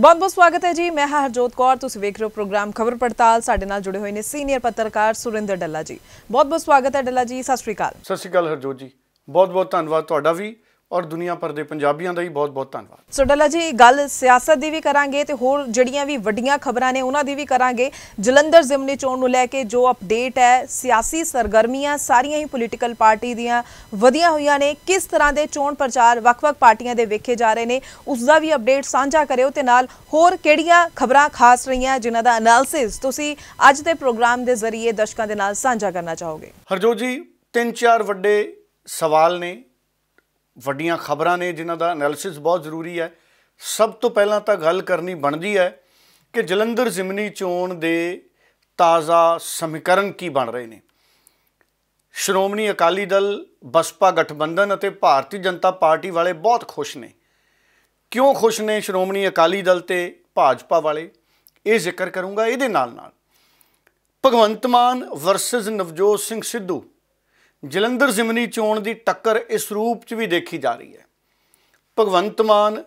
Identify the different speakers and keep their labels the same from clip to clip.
Speaker 1: ਬਹੁਤ ਬਹੁਤ ਸਵਾਗਤ ਹੈ ਜੀ ਮੈਂ ਹਾਂ ਹਰਜੋਤ ਕੌਰ ਤੁਸੀਂ ਵੇਖ ਰਹੇ ਹੋ ਪ੍ਰੋਗਰਾਮ ਖਬਰ ਪੜਤਾਲ ਸਾਡੇ ਨਾਲ ਜੁੜੇ ਹੋਏ ਨੇ ਸੀਨੀਅਰ ਪੱਤਰਕਾਰ ਸੁਰਿੰਦਰ ਡੱਲਾ ਜੀ ਬਹੁਤ ਬਹੁਤ ਸਵਾਗਤ ਹੈ ਡੱਲਾ ਜੀ ਸਤਿ ਸ਼੍ਰੀ ਅਕਾਲ ਸਤਿ ਸ਼੍ਰੀ ਅਕਾਲ ਹਰਜੋਤ ਜੀ ਬਹੁਤ ਬਹੁਤ ਧੰਨਵਾਦ ਤੁਹਾਡਾ ਵੀ ਔਰ ਦੁਨੀਆ ਭਰ ਦੇ ਪੰਜਾਬੀਆਂ ਦਾ ਹੀ ਬਹੁਤ-ਬਹੁਤ ਧੰਨਵਾਦ ਸੋ ਡੱਲਾ ਜੀ ਗੱਲ ਸਿਆਸਤ ਦੀ ਵੀ ਕਰਾਂਗੇ ਤੇ ਹੋਰ ਜਿਹੜੀਆਂ ਵੀ ਵੱਡੀਆਂ ਖਬਰਾਂ ਨੇ ਉਹਨਾਂ ਦੀ ਵੀ ਕਰਾਂਗੇ ਜਲੰਧਰ ਜ਼ਿਮਨੀ ਚੋਣ ਨੂੰ ਲੈ ਕੇ ਜੋ ਅਪਡੇਟ ਹੈ ਸਿਆਸੀ ਸਰਗਰਮੀਆਂ ਸਾਰੀਆਂ ਹੀ ਪੋਲੀਟੀਕਲ ਪਾਰਟੀ ਦੀਆਂ ਵਧੀਆਂ ਹੋਈਆਂ ਨੇ ਕਿਸ ਤਰ੍ਹਾਂ ਦੇ ਚੋਣ ਪ੍ਰਚਾਰ ਵੱਖ-ਵੱਖ ਪਾਰਟੀਆਂ ਦੇ ਵੇਖੇ ਜਾ ਰਹੇ ਨੇ ਉਸ ਦਾ ਵੀ ਅਪਡੇਟ ਸਾਂਝਾ ਕਰਿਓ ਤੇ ਨਾਲ ਹੋਰ ਕਿਹੜੀਆਂ ਖਬਰਾਂ ਖਾਸ ਰਹੀਆਂ ਜਿਨ੍ਹਾਂ ਦਾ ਅਨਾਲਿਸਿਸ ਤੁਸੀਂ ਅੱਜ ਦੇ ਪ੍ਰੋਗਰਾਮ ਦੇ ਜ਼ਰੀਏ ਦਰਸ਼ਕਾਂ ਦੇ ਨਾਲ ਸਾਂਝਾ ਕਰਨਾ ਚਾਹੋਗੇ ਹਰਜੋਤ ਜੀ ਤਿੰਨ ਚਾਰ ਵੱਡੇ ਸਵਾਲ ਨੇ ਵੱਡੀਆਂ ਖਬਰਾਂ ਨੇ ਜਿਨ੍ਹਾਂ ਦਾ ਐਨਾਲਿਸਿਸ ਬਹੁਤ ਜ਼ਰੂਰੀ ਹੈ ਸਭ ਤੋਂ ਪਹਿਲਾਂ ਤਾਂ ਗੱਲ ਕਰਨੀ ਬਣਦੀ ਹੈ ਕਿ ਜਲੰਧਰ ਜ਼ਿਮਨੀ ਚੋਣ ਦੇ ਤਾਜ਼ਾ ਸਮੀਕਰਨ ਕੀ ਬਣ ਰਹੇ ਨੇ ਸ਼੍ਰੋਮਣੀ ਅਕਾਲੀ ਦਲ ਬਸਪਾ ਗਠਬੰਧਨ ਅਤੇ ਭਾਰਤੀ ਜਨਤਾ ਪਾਰਟੀ ਵਾਲੇ ਬਹੁਤ ਖੁਸ਼ ਨੇ ਕਿਉਂ ਖੁਸ਼ ਨੇ ਸ਼੍ਰੋਮਣੀ ਅਕਾਲੀ ਦਲ ਤੇ ਭਾਜਪਾ ਵਾਲੇ ਇਹ ਜ਼ਿਕਰ ਕਰੂੰਗਾ ਇਹਦੇ ਨਾਲ ਨਾਲ ਭਗਵੰਤ ਮਾਨ ਵਰਸਸ ਨਵਜੋਤ ਸਿੰਘ ਸਿੱਧੂ ਜਲੰਧਰ ਜ਼ਿਮਨੀ ਚੋਣ ਦੀ ਟੱਕਰ ਇਸ ਰੂਪ 'ਚ ਵੀ ਦੇਖੀ ਜਾ ਰਹੀ ਹੈ ਭਗਵੰਤ ਮਾਨ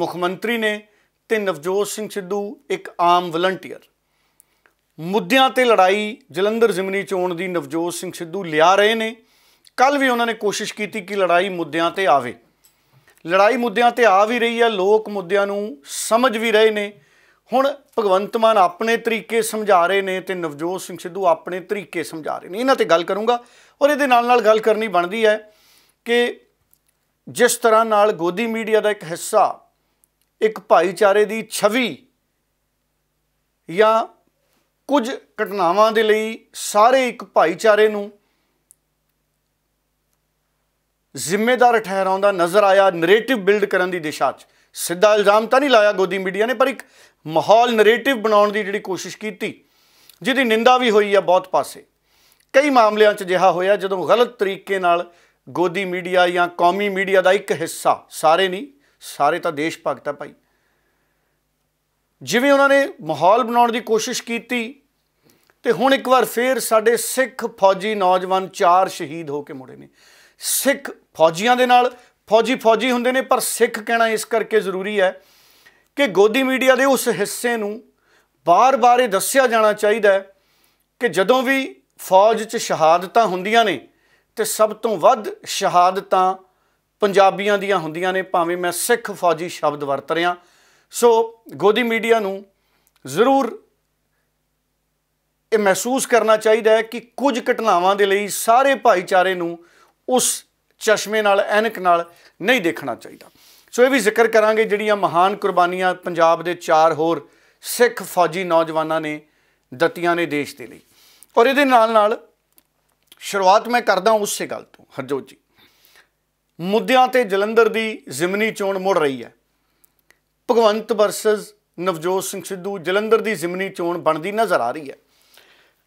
Speaker 1: ਮੁੱਖ ਮੰਤਰੀ ਨੇ ਤੇ ਨਵਜੋਤ ਸਿੰਘ ਸਿੱਧੂ ਇੱਕ ਆਮ ਵਲੰਟੀਅਰ ਮੁੱਦਿਆਂ ਤੇ ਲੜਾਈ ਜਲੰਧਰ ਜ਼ਿਮਨੀ ਚੋਣ ਦੀ ਨਵਜੋਤ ਸਿੰਘ ਸਿੱਧੂ ਲਿਆ ਰਹੇ ਨੇ ਕੱਲ ਵੀ ਉਹਨਾਂ ਨੇ ਕੋਸ਼ਿਸ਼ ਕੀਤੀ ਕਿ ਲੜਾਈ ਮੁੱਦਿਆਂ ਤੇ ਆਵੇ ਲੜਾਈ ਮੁੱਦਿਆਂ ਤੇ ਆ ਵੀ ਰਹੀ ਹੈ ਲੋਕ ਮੁੱਦਿਆਂ ਨੂੰ ਸਮਝ ਵੀ ਰਹੇ ਨੇ ਹੁਣ ਭਗਵੰਤ ਮਾਨ ਆਪਣੇ ਤਰੀਕੇ ਸਮਝਾ ਰਹੇ ਨੇ ਤੇ ਨਵਜੋਤ ਸਿੰਘ ਸਿੱਧੂ ਆਪਣੇ ਤਰੀਕੇ ਸਮਝਾ ਰਹੇ ਨੇ ਇਹਨਾਂ ਤੇ ਗੱਲ ਕਰੂੰਗਾ ਔਰ ਇਹਦੇ ਨਾਲ ਨਾਲ ਗੱਲ ਕਰਨੀ ਬਣਦੀ ਹੈ ਕਿ ਜਿਸ ਤਰ੍ਹਾਂ ਨਾਲ ਗੋਦੀ ਮੀਡੀਆ ਦਾ ਇੱਕ ਹਿੱਸਾ ਇੱਕ ਭਾਈਚਾਰੇ ਦੀ ਛਵੀ ਜਾਂ ਕੁਝ ਘਟਨਾਵਾਂ ਦੇ ਲਈ ਸਾਰੇ ਇੱਕ ਭਾਈਚਾਰੇ ਨੂੰ ਜ਼ਿੰਮੇਦਾਰ ਠਹਿਰਾਉਂਦਾ ਨਜ਼ਰ ਆਇਆ ਨੈਰੇਟਿਵ ਬਿਲਡ ਕਰਨ ਦੀ ਦਿਸ਼ਾ 'ਚ ਸਿੱਧਾ ਇਲਜ਼ਾਮ ਤਾਂ ਨਹੀਂ ਲਾਇਆ ਗੋਦੀ ਮੀਡੀਆ ਨੇ ਪਰ ਇੱਕ ਮਾਹੌਲ ਨੈਰੇਟਿਵ ਬਣਾਉਣ ਦੀ ਜਿਹੜੀ ਕੋਸ਼ਿਸ਼ ਕੀਤੀ ਜਿਹਦੀ ਨਿੰਦਾ ਵੀ ਹੋਈ ਆ ਬਹੁਤ ਪਾਸੇ ਕਈ ਮਾਮਲਿਆਂ 'ਚ ਜਿਹਾ ਹੋਇਆ ਜਦੋਂ ਗਲਤ ਤਰੀਕੇ ਨਾਲ ਗੋਦੀ ਮੀਡੀਆ ਜਾਂ ਕੌਮੀ ਮੀਡੀਆ ਦਾ ਇੱਕ ਹਿੱਸਾ ਸਾਰੇ ਨਹੀਂ ਸਾਰੇ ਤਾਂ ਦੇਸ਼ ਭਗਤ ਆ ਭਾਈ ਜਿਵੇਂ ਉਹਨਾਂ ਨੇ ਮਾਹੌਲ ਬਣਾਉਣ ਦੀ ਕੋਸ਼ਿਸ਼ ਕੀਤੀ ਤੇ ਹੁਣ ਇੱਕ ਵਾਰ ਫੇਰ ਸਾਡੇ ਸਿੱਖ ਫੌਜੀ ਨੌਜਵਾਨ ਚਾਰ ਸ਼ਹੀਦ ਹੋ ਕੇ ਮੁੜੇ ਨੇ ਸਿੱਖ ਫੌਜੀਆਂ ਦੇ ਨਾਲ ਫੌਜੀ ਫੌਜੀ ਹੁੰਦੇ ਨੇ ਪਰ ਸਿੱਖ ਕਹਿਣਾ ਇਸ ਕਰਕੇ ਜ਼ਰੂਰੀ ਹੈ ਕਿ ਗੋਦੀ ਮੀਡੀਆ ਦੇ ਉਸ ਹਿੱਸੇ ਨੂੰ ਬਾਰ-ਬਾਰ ਇਹ ਦੱਸਿਆ ਜਾਣਾ ਚਾਹੀਦਾ ਹੈ ਕਿ ਜਦੋਂ ਵੀ ਫੌਜ 'ਚ ਸ਼ਹਾਦਤਾਂ ਹੁੰਦੀਆਂ ਨੇ ਤੇ ਸਭ ਤੋਂ ਵੱਧ ਸ਼ਹਾਦਤਾਂ ਪੰਜਾਬੀਆਂ ਦੀਆਂ ਹੁੰਦੀਆਂ ਨੇ ਭਾਵੇਂ ਮੈਂ ਸਿੱਖ ਫੌਜੀ ਸ਼ਬਦ ਵਰਤ ਰਿਹਾ ਸੋ ਗੋਦੀ ਮੀਡੀਆ ਨੂੰ ਜ਼ਰੂਰ ਇਹ ਮਹਿਸੂਸ ਕਰਨਾ ਚਾਹੀਦਾ ਹੈ ਕਿ ਕੁਝ ਘਟਨਾਵਾਂ ਦੇ ਲਈ ਸਾਰੇ ਭਾਈਚਾਰੇ ਨੂੰ ਉਸ ਚਸ਼ਮੇ ਨਾਲ ਐਨਕ ਨਾਲ ਨਹੀਂ ਦੇਖਣਾ ਚਾਹੀਦਾ ਸੋ ਇਹ ਵੀ ਜ਼ਿਕਰ ਕਰਾਂਗੇ ਜਿਹੜੀਆਂ ਮਹਾਨ ਕੁਰਬਾਨੀਆਂ ਪੰਜਾਬ ਦੇ ਚਾਰ ਹੋਰ ਸਿੱਖ ਫੌਜੀ ਨੌਜਵਾਨਾਂ ਨੇ ਦਿੱਤੀਆਂ ਨੇ ਦੇਸ਼ ਦੇ ਲਈ ਔਰ ਇਹਦੇ ਨਾਲ ਨਾਲ ਸ਼ੁਰੂਆਤ ਮੈਂ ਕਰਦਾ ਉਸੇ ਗੱਲ ਤੋਂ ਹਰਜੋਤ ਜੀ ਮੁੱਦਿਆਂ ਤੇ ਜਲੰਧਰ ਦੀ ਜ਼ਿਮਨੀ ਚੋਣ ਮੁੜ ਰਹੀ ਹੈ ਭਗਵੰਤ ਵਰਸਸ ਨਵਜੋਤ ਸਿੰਘ ਸਿੱਧੂ ਜਲੰਧਰ ਦੀ ਜ਼ਿਮਨੀ ਚੋਣ ਬਣਦੀ ਨਜ਼ਰ ਆ ਰਹੀ ਹੈ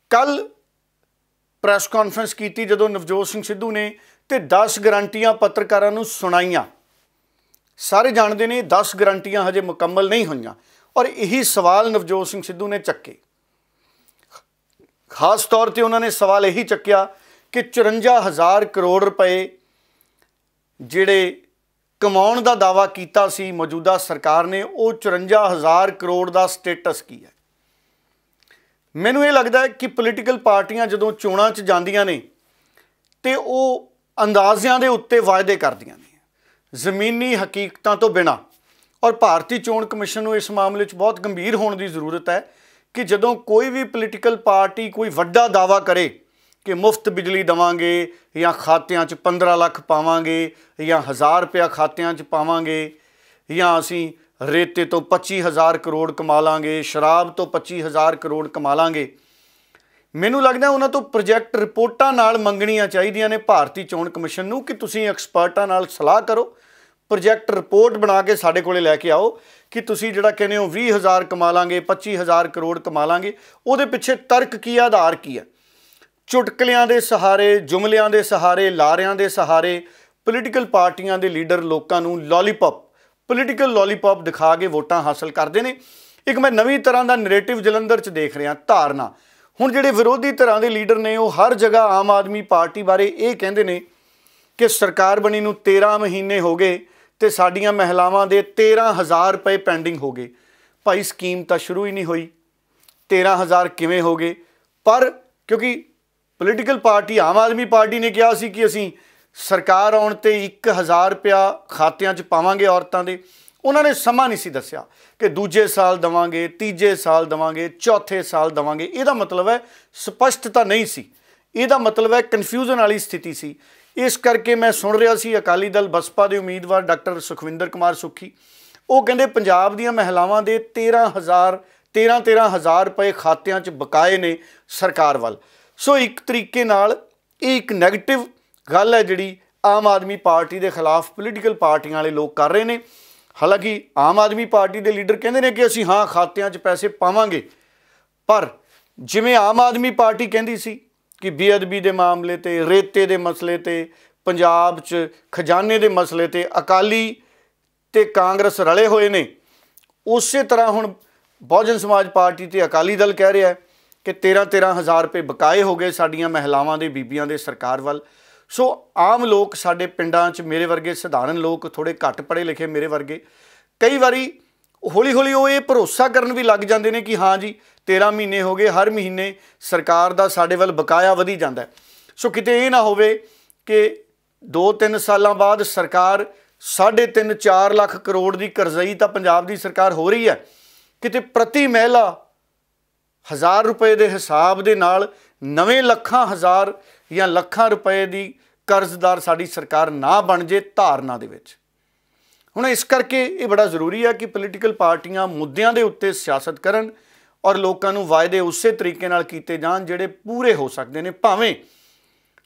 Speaker 1: ਕੱਲ ਪ੍ਰੈਸ ਕਾਨਫਰੰਸ ਕੀਤੀ ਜਦੋਂ ਨਵਜੋਤ ਸਿੰਘ ਸਿੱਧੂ ਨੇ ਤੇ 10 ਗਰੰਟੀਆਂ ਪੱਤਰਕਾਰਾਂ ਨੂੰ ਸੁਣਾਈਆਂ ਸਾਰੇ ਜਾਣਦੇ ਨੇ 10 ਗਰੰਟੀਆਂ ਹਜੇ ਮੁਕੰਮਲ ਨਹੀਂ ਹੋਈਆਂ ਔਰ ਇਹੀ ਸਵਾਲ ਨਵਜੋਤ ਸਿੰਘ ਸਿੱਧੂ ਨੇ ਚੱਕੇ ਖਾਸ ਤੌਰ ਤੇ ਉਹਨਾਂ ਨੇ ਸਵਾਲ ਇਹੀ ਚੱਕਿਆ ਕਿ 54000 ਕਰੋੜ ਰੁਪਏ ਜਿਹੜੇ ਕਮਾਉਣ ਦਾ ਦਾਵਾ ਕੀਤਾ ਸੀ ਮੌਜੂਦਾ ਸਰਕਾਰ ਨੇ ਉਹ 54000 ਕਰੋੜ ਦਾ ਸਟੇਟਸ ਕੀ ਹੈ ਮੈਨੂੰ ਇਹ ਲੱਗਦਾ ਹੈ ਕਿ ਪੋਲੀਟੀਕਲ ਪਾਰਟੀਆਂ ਜਦੋਂ ਚੋਣਾਂ 'ਚ ਜਾਂਦੀਆਂ ਨੇ ਤੇ ਉਹ ਅੰਦਾਜ਼ਿਆਂ ਦੇ ਉੱਤੇ ਵਾਅਦੇ ਕਰਦੀਆਂ ਨੇ ਜ਼ਮੀਨੀ ਹਕੀਕਤਾਂ ਤੋਂ ਬਿਨਾ ਔਰ ਭਾਰਤੀ ਚੋਣ ਕਮਿਸ਼ਨ ਨੂੰ ਇਸ ਮਾਮਲੇ 'ਚ ਬਹੁਤ ਗੰਭੀਰ ਹੋਣ ਦੀ ਜ਼ਰੂਰਤ ਹੈ ਕਿ ਜਦੋਂ ਕੋਈ ਵੀ ਪੋਲੀਟੀਕਲ ਪਾਰਟੀ ਕੋਈ ਵੱਡਾ ਦਾਵਾ ਕਰੇ ਕਿ ਮੁਫਤ ਬਿਜਲੀ ਦਵਾਂਗੇ ਜਾਂ ਖਾਤਿਆਂ 'ਚ 15 ਲੱਖ ਪਾਵਾਂਗੇ ਜਾਂ 1000 ਰੁਪਿਆ ਖਾਤਿਆਂ 'ਚ ਪਾਵਾਂਗੇ ਜਾਂ ਅਸੀਂ ਰੇਤੇ ਤੋਂ 25000 ਕਰੋੜ ਕਮਾ ਲਾਂਗੇ ਸ਼ਰਾਬ ਤੋਂ 25000 ਕਰੋੜ ਕਮਾ ਲਾਂਗੇ ਮੈਨੂੰ ਲੱਗਦਾ ਉਹਨਾਂ ਤੋਂ ਪ੍ਰੋਜੈਕਟ ਰਿਪੋਰਟਾਂ ਨਾਲ ਮੰਗਣੀਆਂ ਚਾਹੀਦੀਆਂ ਨੇ ਭਾਰਤੀ ਚੋਣ ਕਮਿਸ਼ਨ ਨੂੰ ਕਿ ਤੁਸੀਂ ਐਕਸਪਰਟਾਂ ਨਾਲ ਸਲਾਹ ਕਰੋ ਪ੍ਰੋਜੈਕਟ ਰਿਪੋਰਟ ਬਣਾ ਕੇ ਸਾਡੇ ਕੋਲੇ ਲੈ ਕੇ ਆਓ ਕਿ ਤੁਸੀਂ ਜਿਹੜਾ ਕਹਿੰਦੇ ਹੋ 20000 ਕਮਾ ਲਾਂਗੇ 25000 ਕਰੋੜ ਕਮਾ ਲਾਂਗੇ ਉਹਦੇ ਪਿੱਛੇ ਤਰਕ ਕੀ ਆਧਾਰ ਕੀ ਹੈ ਚੁਟਕਲਿਆਂ ਦੇ ਸਹਾਰੇ ਜੁਮਲਿਆਂ ਦੇ ਸਹਾਰੇ ਲਾਰਿਆਂ ਦੇ ਸਹਾਰੇ ਪੋਲੀਟੀਕਲ ਪਾਰਟੀਆਂ ਦੇ ਲੀਡਰ ਲੋਕਾਂ ਨੂੰ ਲੋਲੀਪੌਪ ਪੋਲੀਟੀਕਲ ਲੋਲੀਪੌਪ ਦਿਖਾ ਕੇ ਵੋਟਾਂ ਹਾਸਲ ਕਰਦੇ ਨੇ ਇੱਕ ਮੈਂ ਨਵੀਂ ਤਰ੍ਹਾਂ ਦਾ ਨੈਰੇਟਿਵ ਜਲੰਧਰ 'ਚ ਦੇਖ ਰਿਹਾ ਧਾਰਨਾ ਹੁਣ ਜਿਹੜੇ ਵਿਰੋਧੀ ਧਿਰਾਂ ਦੇ ਲੀਡਰ ਨੇ ਉਹ ਹਰ ਜਗ੍ਹਾ ਆਮ ਆਦਮੀ ਪਾਰਟੀ ਬਾਰੇ ਇਹ ਕਹਿੰਦੇ ਨੇ ਕਿ ਸਰਕਾਰ ਬਣੀ ਨੂੰ 13 ਮਹੀਨੇ ਹੋ ਗਏ ਤੇ ਸਾਡੀਆਂ ਮਹਿਲਾਵਾਂ ਦੇ 13000 ਰੁਪਏ ਪੈਂਡਿੰਗ ਹੋ ਗਏ ਭਾਈ ਸਕੀਮ ਤਾਂ ਸ਼ੁਰੂ ਹੀ ਨਹੀਂ ਹੋਈ 13000 ਕਿਵੇਂ ਹੋ ਗਏ ਪਰ ਕਿਉਂਕਿ political party Aam Aadmi Party ਨੇ ਕਿਹਾ ਸੀ ਕਿ ਅਸੀਂ ਸਰਕਾਰ ਆਉਣ ਤੇ 1000 ਰੁਪਿਆ ਖਾਤਿਆਂ 'ਚ ਪਾਵਾਂਗੇ ਔਰਤਾਂ ਦੇ ਉਹਨਾਂ ਨੇ ਸਮਾਂ ਨਹੀਂ ਸੀ ਦੱਸਿਆ ਕਿ ਦੂਜੇ ਸਾਲ ਦਵਾਂਗੇ ਤੀਜੇ ਸਾਲ ਦਵਾਂਗੇ ਚੌਥੇ ਸਾਲ ਦਵਾਂਗੇ ਇਹਦਾ ਮਤਲਬ ਹੈ ਸਪਸ਼ਟਤਾ ਨਹੀਂ ਸੀ ਇਹਦਾ ਮਤਲਬ ਹੈ ਕਨਫਿਊਜ਼ਨ ਵਾਲੀ ਸਥਿਤੀ ਸੀ ਇਸ ਕਰਕੇ ਮੈਂ ਸੁਣ ਰਿਹਾ ਸੀ ਅਕਾਲੀ ਦਲ ਬਸਪਾ ਦੇ ਉਮੀਦਵਾਰ ਡਾਕਟਰ ਸੁਖਵਿੰਦਰ ਕੁਮਾਰ ਸੁਖੀ ਉਹ ਕਹਿੰਦੇ ਪੰਜਾਬ ਦੀਆਂ ਮਹਿਲਾਵਾਂ ਦੇ 13000 13-13000 ਰੁਪਏ ਖਾਤਿਆਂ 'ਚ ਬਕਾਏ ਨੇ ਸਰਕਾਰ ਵੱਲ ਸੋ ਇੱਕ ਤਰੀਕੇ ਨਾਲ ਇਹ ਇੱਕ 네ਗੇਟਿਵ ਗੱਲ ਹੈ ਜਿਹੜੀ ਆਮ ਆਦਮੀ ਪਾਰਟੀ ਦੇ ਖਿਲਾਫ ਪੋਲੀਟੀਕਲ ਪਾਰਟੀਆਂ ਵਾਲੇ ਲੋਕ ਕਰ ਰਹੇ ਨੇ ਹਾਲਾਂਕਿ ਆਮ ਆਦਮੀ ਪਾਰਟੀ ਦੇ ਲੀਡਰ ਕਹਿੰਦੇ ਨੇ ਕਿ ਅਸੀਂ ਹਾਂ ਖਾਤਿਆਂ 'ਚ ਪੈਸੇ ਪਾਵਾਂਗੇ ਪਰ ਜਿਵੇਂ ਆਮ ਆਦਮੀ ਪਾਰਟੀ ਕਹਿੰਦੀ ਸੀ ਕਿ ਬੇਅਦਬੀ ਦੇ ਮਾਮਲੇ ਤੇ ਰੇਤੇ ਦੇ ਮਸਲੇ ਤੇ ਪੰਜਾਬ 'ਚ ਖਜ਼ਾਨੇ ਦੇ ਮਸਲੇ ਤੇ ਅਕਾਲੀ ਤੇ ਕਾਂਗਰਸ ਰਲੇ ਹੋਏ ਨੇ ਉਸੇ ਤਰ੍ਹਾਂ ਹੁਣ ਬਹੁਜਨ ਸਮਾਜ ਪਾਰਟੀ ਤੇ ਅਕਾਲੀ ਦਲ ਕਹਿ ਰਿਹਾ ਕਿ 13-13000 ਰੁਪਏ ਬਕਾਏ ਹੋ ਗਏ ਸਾਡੀਆਂ ਮਹਿਲਾਵਾਂ ਦੇ ਬੀਬੀਆਂ ਦੇ ਸਰਕਾਰ ਵੱਲ ਸੋ ਆਮ ਲੋਕ ਸਾਡੇ ਪਿੰਡਾਂ 'ਚ ਮੇਰੇ ਵਰਗੇ ਸਧਾਰਨ ਲੋਕ ਥੋੜੇ ਘੱਟ ਪੜੇ ਲਿਖੇ ਮੇਰੇ ਵਰਗੇ ਕਈ ਵਾਰੀ ਹੌਲੀ ਹੌਲੀ ਉਹ ਇਹ ਭਰੋਸਾ ਕਰਨ ਵੀ ਲੱਗ ਜਾਂਦੇ ਨੇ ਕਿ ਹਾਂ ਜੀ 13 ਮਹੀਨੇ ਹੋ ਗਏ ਹਰ ਮਹੀਨੇ ਸਰਕਾਰ ਦਾ ਸਾਡੇ ਵੱਲ ਬਕਾਇਆ ਵਧੀ ਜਾਂਦਾ ਸੋ ਕਿਤੇ ਇਹ ਨਾ ਹੋਵੇ ਕਿ 2-3 ਸਾਲਾਂ ਬਾਅਦ ਸਰਕਾਰ 3.5-4 ਲੱਖ ਕਰੋੜ ਦੀ ਕਰਜ਼ਈ ਤਾਂ ਪੰਜਾਬ ਦੀ ਸਰਕਾਰ ਹੋ ਰਹੀ ਹੈ ਕਿਤੇ ਪ੍ਰਤੀ ਮਹਿਲਾ 1000 ਰੁਪਏ ਦੇ ਹਿਸਾਬ ਦੇ ਨਾਲ ਨਵੇਂ ਲੱਖਾਂ ਹਜ਼ਾਰ ਜਾਂ ਲੱਖਾਂ ਰੁਪਏ ਦੀ ਕਰਜ਼ਦਾਰ ਸਾਡੀ ਸਰਕਾਰ ਨਾ ਬਣ ਜੇ ਧਾਰਨਾ ਦੇ ਵਿੱਚ ਹੁਣ ਇਸ ਕਰਕੇ ਇਹ ਬੜਾ ਜ਼ਰੂਰੀ ਆ ਕਿ ਪੋਲੀਟੀਕਲ ਪਾਰਟੀਆਂ ਮੁੱਦਿਆਂ ਦੇ ਉੱਤੇ ਸਿਆਸਤ ਕਰਨ ਔਰ ਲੋਕਾਂ ਨੂੰ ਵਾਅਦੇ ਉਸੇ ਤਰੀਕੇ ਨਾਲ ਕੀਤੇ ਜਾਣ ਜਿਹੜੇ ਪੂਰੇ ਹੋ ਸਕਦੇ ਨੇ ਭਾਵੇਂ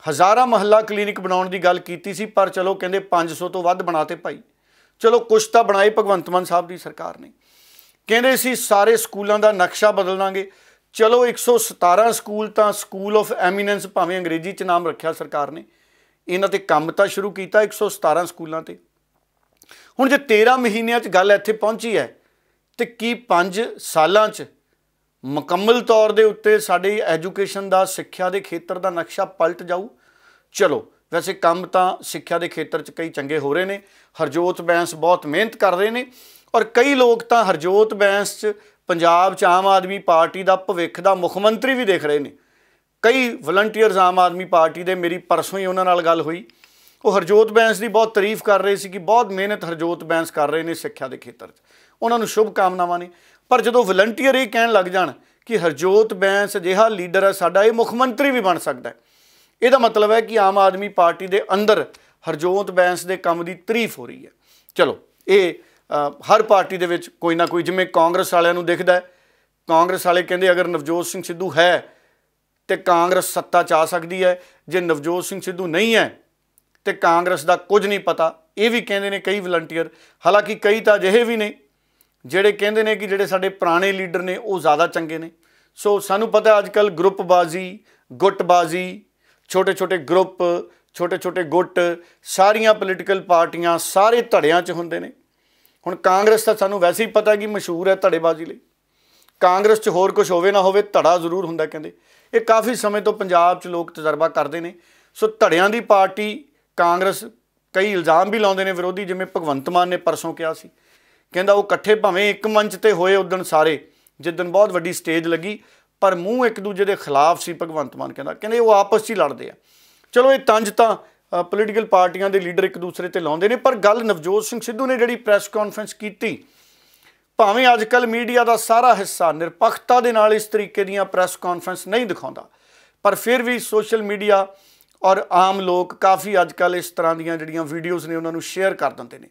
Speaker 1: ਹਜ਼ਾਰਾਂ ਮਹੱਲਾ ਕਲੀਨਿਕ ਬਣਾਉਣ ਦੀ ਗੱਲ ਕੀਤੀ ਸੀ ਪਰ ਚਲੋ ਕਹਿੰਦੇ 500 ਤੋਂ ਵੱਧ ਬਣਾਤੇ ਭਾਈ ਚਲੋ ਕੁਝ ਤਾਂ ਬਣਾਏ ਭਗਵੰਤ ਮਾਨ ਸਾਹਿਬ ਦੀ ਸਰਕਾਰ ਨੇ ਕਹਿੰਦੇ ਸੀ ਸਾਰੇ ਸਕੂਲਾਂ ਦਾ ਨਕਸ਼ਾ ਬਦਲ ਚਲੋ 117 ਸਕੂਲ ਤਾਂ ਸਕੂਲ ਆਫ ਐਮੀਨੈਂਸ ਭਾਵੇਂ ਅੰਗਰੇਜ਼ੀ ਚ ਨਾਮ ਰੱਖਿਆ ਸਰਕਾਰ ਨੇ ਇਹਨਾਂ ਤੇ ਕੰਮ ਤਾਂ ਸ਼ੁਰੂ ਕੀਤਾ 117 ਸਕੂਲਾਂ ਤੇ ਹੁਣ ਜੇ 13 ਮਹੀਨਿਆਂ 'ਚ ਗੱਲ ਇੱਥੇ ਪਹੁੰਚੀ ਹੈ ਤੇ ਕੀ 5 ਸਾਲਾਂ 'ਚ ਮੁਕੰਮਲ ਤੌਰ ਦੇ ਉੱਤੇ ਸਾਡੀ ਐਜੂਕੇਸ਼ਨ ਦਾ ਸਿੱਖਿਆ ਦੇ ਖੇਤਰ ਦਾ ਨਕਸ਼ਾ ਪਲਟ ਜਾਊ ਚਲੋ ਵੈਸੇ ਕੰਮ ਤਾਂ ਸਿੱਖਿਆ ਦੇ ਖੇਤਰ 'ਚ ਕਈ ਚੰਗੇ ਹੋ ਰਹੇ ਨੇ ਹਰਜੋਤ ਬੈਂਸ ਬਹੁਤ ਮਿਹਨਤ ਕਰ ਰਹੇ ਨੇ ਔਰ ਕਈ ਲੋਕ ਤਾਂ ਹਰਜੋਤ ਬੈਂਸ 'ਚ ਪੰਜਾਬ 'ਚ ਆਮ ਆਦਮੀ ਪਾਰਟੀ ਦਾ ਭਵਿੱਖ ਦਾ ਮੁੱਖ ਮੰਤਰੀ ਵੀ ਦੇਖ ਰਹੇ ਨੇ ਕਈ ਵਲੰਟੀਅਰਸ ਆਮ ਆਦਮੀ ਪਾਰਟੀ ਦੇ ਮੇਰੀ ਪਰਸੋਂ ਹੀ ਉਹਨਾਂ ਨਾਲ ਗੱਲ ਹੋਈ ਉਹ ਹਰਜੋਤ ਬੈਂਸ ਦੀ ਬਹੁਤ ਤਾਰੀਫ ਕਰ ਰਹੇ ਸੀ ਕਿ ਬਹੁਤ ਮਿਹਨਤ ਹਰਜੋਤ ਬੈਂਸ ਕਰ ਰਹੇ ਨੇ ਸਿੱਖਿਆ ਦੇ ਖੇਤਰ 'ਚ ਉਹਨਾਂ ਨੂੰ ਸ਼ੁਭ ਕਾਮਨਾਵਾਂ ਨੇ ਪਰ ਜਦੋਂ ਵਲੰਟੀਅਰ ਇਹ ਕਹਿਣ ਲੱਗ ਜਾਣ ਕਿ ਹਰਜੋਤ ਬੈਂਸ ਜਿਹਾ ਲੀਡਰ ਹੈ ਸਾਡਾ ਇਹ ਮੁੱਖ ਮੰਤਰੀ ਵੀ ਬਣ ਸਕਦਾ ਹੈ ਇਹਦਾ ਮਤਲਬ ਹੈ ਕਿ ਆਮ ਆਦਮੀ ਪਾਰਟੀ ਦੇ ਅੰਦਰ ਹਰਜੋਤ ਬੈਂਸ ਦੇ ਕੰਮ ਦੀ ਤਾਰੀਫ ਹੋ ਰਹੀ ਹੈ ਚਲੋ ਇਹ ਹਰ ਪਾਰਟੀ ਦੇ ਵਿੱਚ ਕੋਈ ਨਾ ਕੋਈ ਜਿਵੇਂ ਕਾਂਗਰਸ ਵਾਲਿਆਂ ਨੂੰ ਦਿਖਦਾ ਹੈ ਕਾਂਗਰਸ ਵਾਲੇ ਕਹਿੰਦੇ ਅਗਰ ਨਵਜੋਤ ਸਿੰਘ ਸਿੱਧੂ ਹੈ ਤੇ ਕਾਂਗਰਸ ਸੱਤਾ 'ਚ ਆ ਸਕਦੀ ਹੈ ਜੇ ਨਵਜੋਤ ਸਿੰਘ ਸਿੱਧੂ ਨਹੀਂ ਹੈ ਤੇ ਕਾਂਗਰਸ ਦਾ ਕੁਝ ਨਹੀਂ ਪਤਾ ਇਹ ਵੀ ਕਹਿੰਦੇ ਨੇ ਕਈ ਵਲੰਟੀਅਰ ਹਾਲਾਂਕਿ ਕਈ ਤਾਂ ਅਜਿਹੇ ਵੀ ਨੇ ਜਿਹੜੇ ਕਹਿੰਦੇ ਨੇ ਕਿ ਜਿਹੜੇ ਸਾਡੇ ਪੁਰਾਣੇ ਲੀਡਰ ਨੇ ਉਹ ਜ਼ਿਆਦਾ ਚੰਗੇ ਨੇ ਸੋ ਸਾਨੂੰ ਪਤਾ ਅੱਜ ਕੱਲ ਗਰੁੱਪ ਬਾਜ਼ੀ ਗੁੱਟ ਬਾਜ਼ੀ ਛੋਟੇ ਛੋਟੇ ਗਰੁੱਪ ਛੋਟੇ ਛੋਟੇ ਗੁੱਟ ਸਾਰੀਆਂ ਪੋਲੀਟੀਕਲ ਪਾਰਟੀਆਂ ਸਾਰੇ ਧੜਿਆਂ 'ਚ ਹੁੰਦੇ ਨੇ ਹੁਣ ਕਾਂਗਰਸ ਤਾਂ ਸਾਨੂੰ ਵੈਸੇ ਹੀ ਪਤਾ ਕਿ ਮਸ਼ਹੂਰ ਹੈ ਧੜੇਬਾਜ਼ੀ ਲਈ ਕਾਂਗਰਸ 'ਚ ਹੋਰ ਕੁਝ ਹੋਵੇ ਨਾ ਹੋਵੇ ਧੜਾ ਜ਼ਰੂਰ ਹੁੰਦਾ ਕਹਿੰਦੇ ਇਹ ਕਾਫੀ ਸਮੇਂ ਤੋਂ ਪੰਜਾਬ 'ਚ ਲੋਕ ਤਜਰਬਾ ਕਰਦੇ ਨੇ ਸੋ ਧੜਿਆਂ ਦੀ ਪਾਰਟੀ ਕਾਂਗਰਸ ਕਈ ਇਲਜ਼ਾਮ ਵੀ ਲਾਉਂਦੇ ਨੇ ਵਿਰੋਧੀ ਜਿਵੇਂ ਭਗਵੰਤ ਮਾਨ ਨੇ ਪਰਸੋਂ ਕਿਹਾ ਸੀ ਕਹਿੰਦਾ ਉਹ ਇਕੱਠੇ ਭਾਵੇਂ ਇੱਕ ਮੰਚ ਤੇ ਹੋਏ ਉਦੋਂ ਸਾਰੇ ਜਿੱਦਨ ਬਹੁਤ ਵੱਡੀ ਸਟੇਜ ਲੱਗੀ ਪਰ ਮੂੰਹ ਇੱਕ ਦੂਜੇ ਦੇ ਖਿਲਾਫ ਸੀ ਭਗਵੰਤ ਮਾਨ ਕਹਿੰਦਾ ਕਹਿੰਦੇ ਉਹ ਆਪਸ 'ਚ ਹੀ ਲੜਦੇ ਆ ਚਲੋ ਇਹ ਤੰਜ ਤਾਂ ਪੋਲੀਟੀਕਲ ਪਾਰਟੀਆਂ ਦੇ ਲੀਡਰ ਇੱਕ ਦੂਸਰੇ ਤੇ ਲਾਉਂਦੇ ਨੇ ਪਰ ਗੱਲ ਨਵਜੋਤ ਸਿੰਘ ਸਿੱਧੂ ਨੇ ਜਿਹੜੀ ਪ੍ਰੈਸ ਕਾਨਫਰੰਸ ਕੀਤੀ ਭਾਵੇਂ ਅੱਜ ਕੱਲ ਮੀਡੀਆ ਦਾ ਸਾਰਾ ਹਿੱਸਾ ਨਿਰਪੱਖਤਾ ਦੇ ਨਾਲ ਇਸ ਤਰੀਕੇ ਦੀਆਂ ਪ੍ਰੈਸ ਕਾਨਫਰੰਸ ਨਹੀਂ ਦਿਖਾਉਂਦਾ ਪਰ ਫਿਰ ਵੀ ਸੋਸ਼ਲ ਮੀਡੀਆ ਔਰ ਆਮ ਲੋਕ ਕਾਫੀ ਅੱਜ ਕੱਲ ਇਸ ਤਰ੍ਹਾਂ ਦੀਆਂ ਜਿਹੜੀਆਂ ਵੀਡੀਓਜ਼ ਨੇ ਉਹਨਾਂ ਨੂੰ ਸ਼ੇਅਰ ਕਰ ਦਿੰਦੇ ਨੇ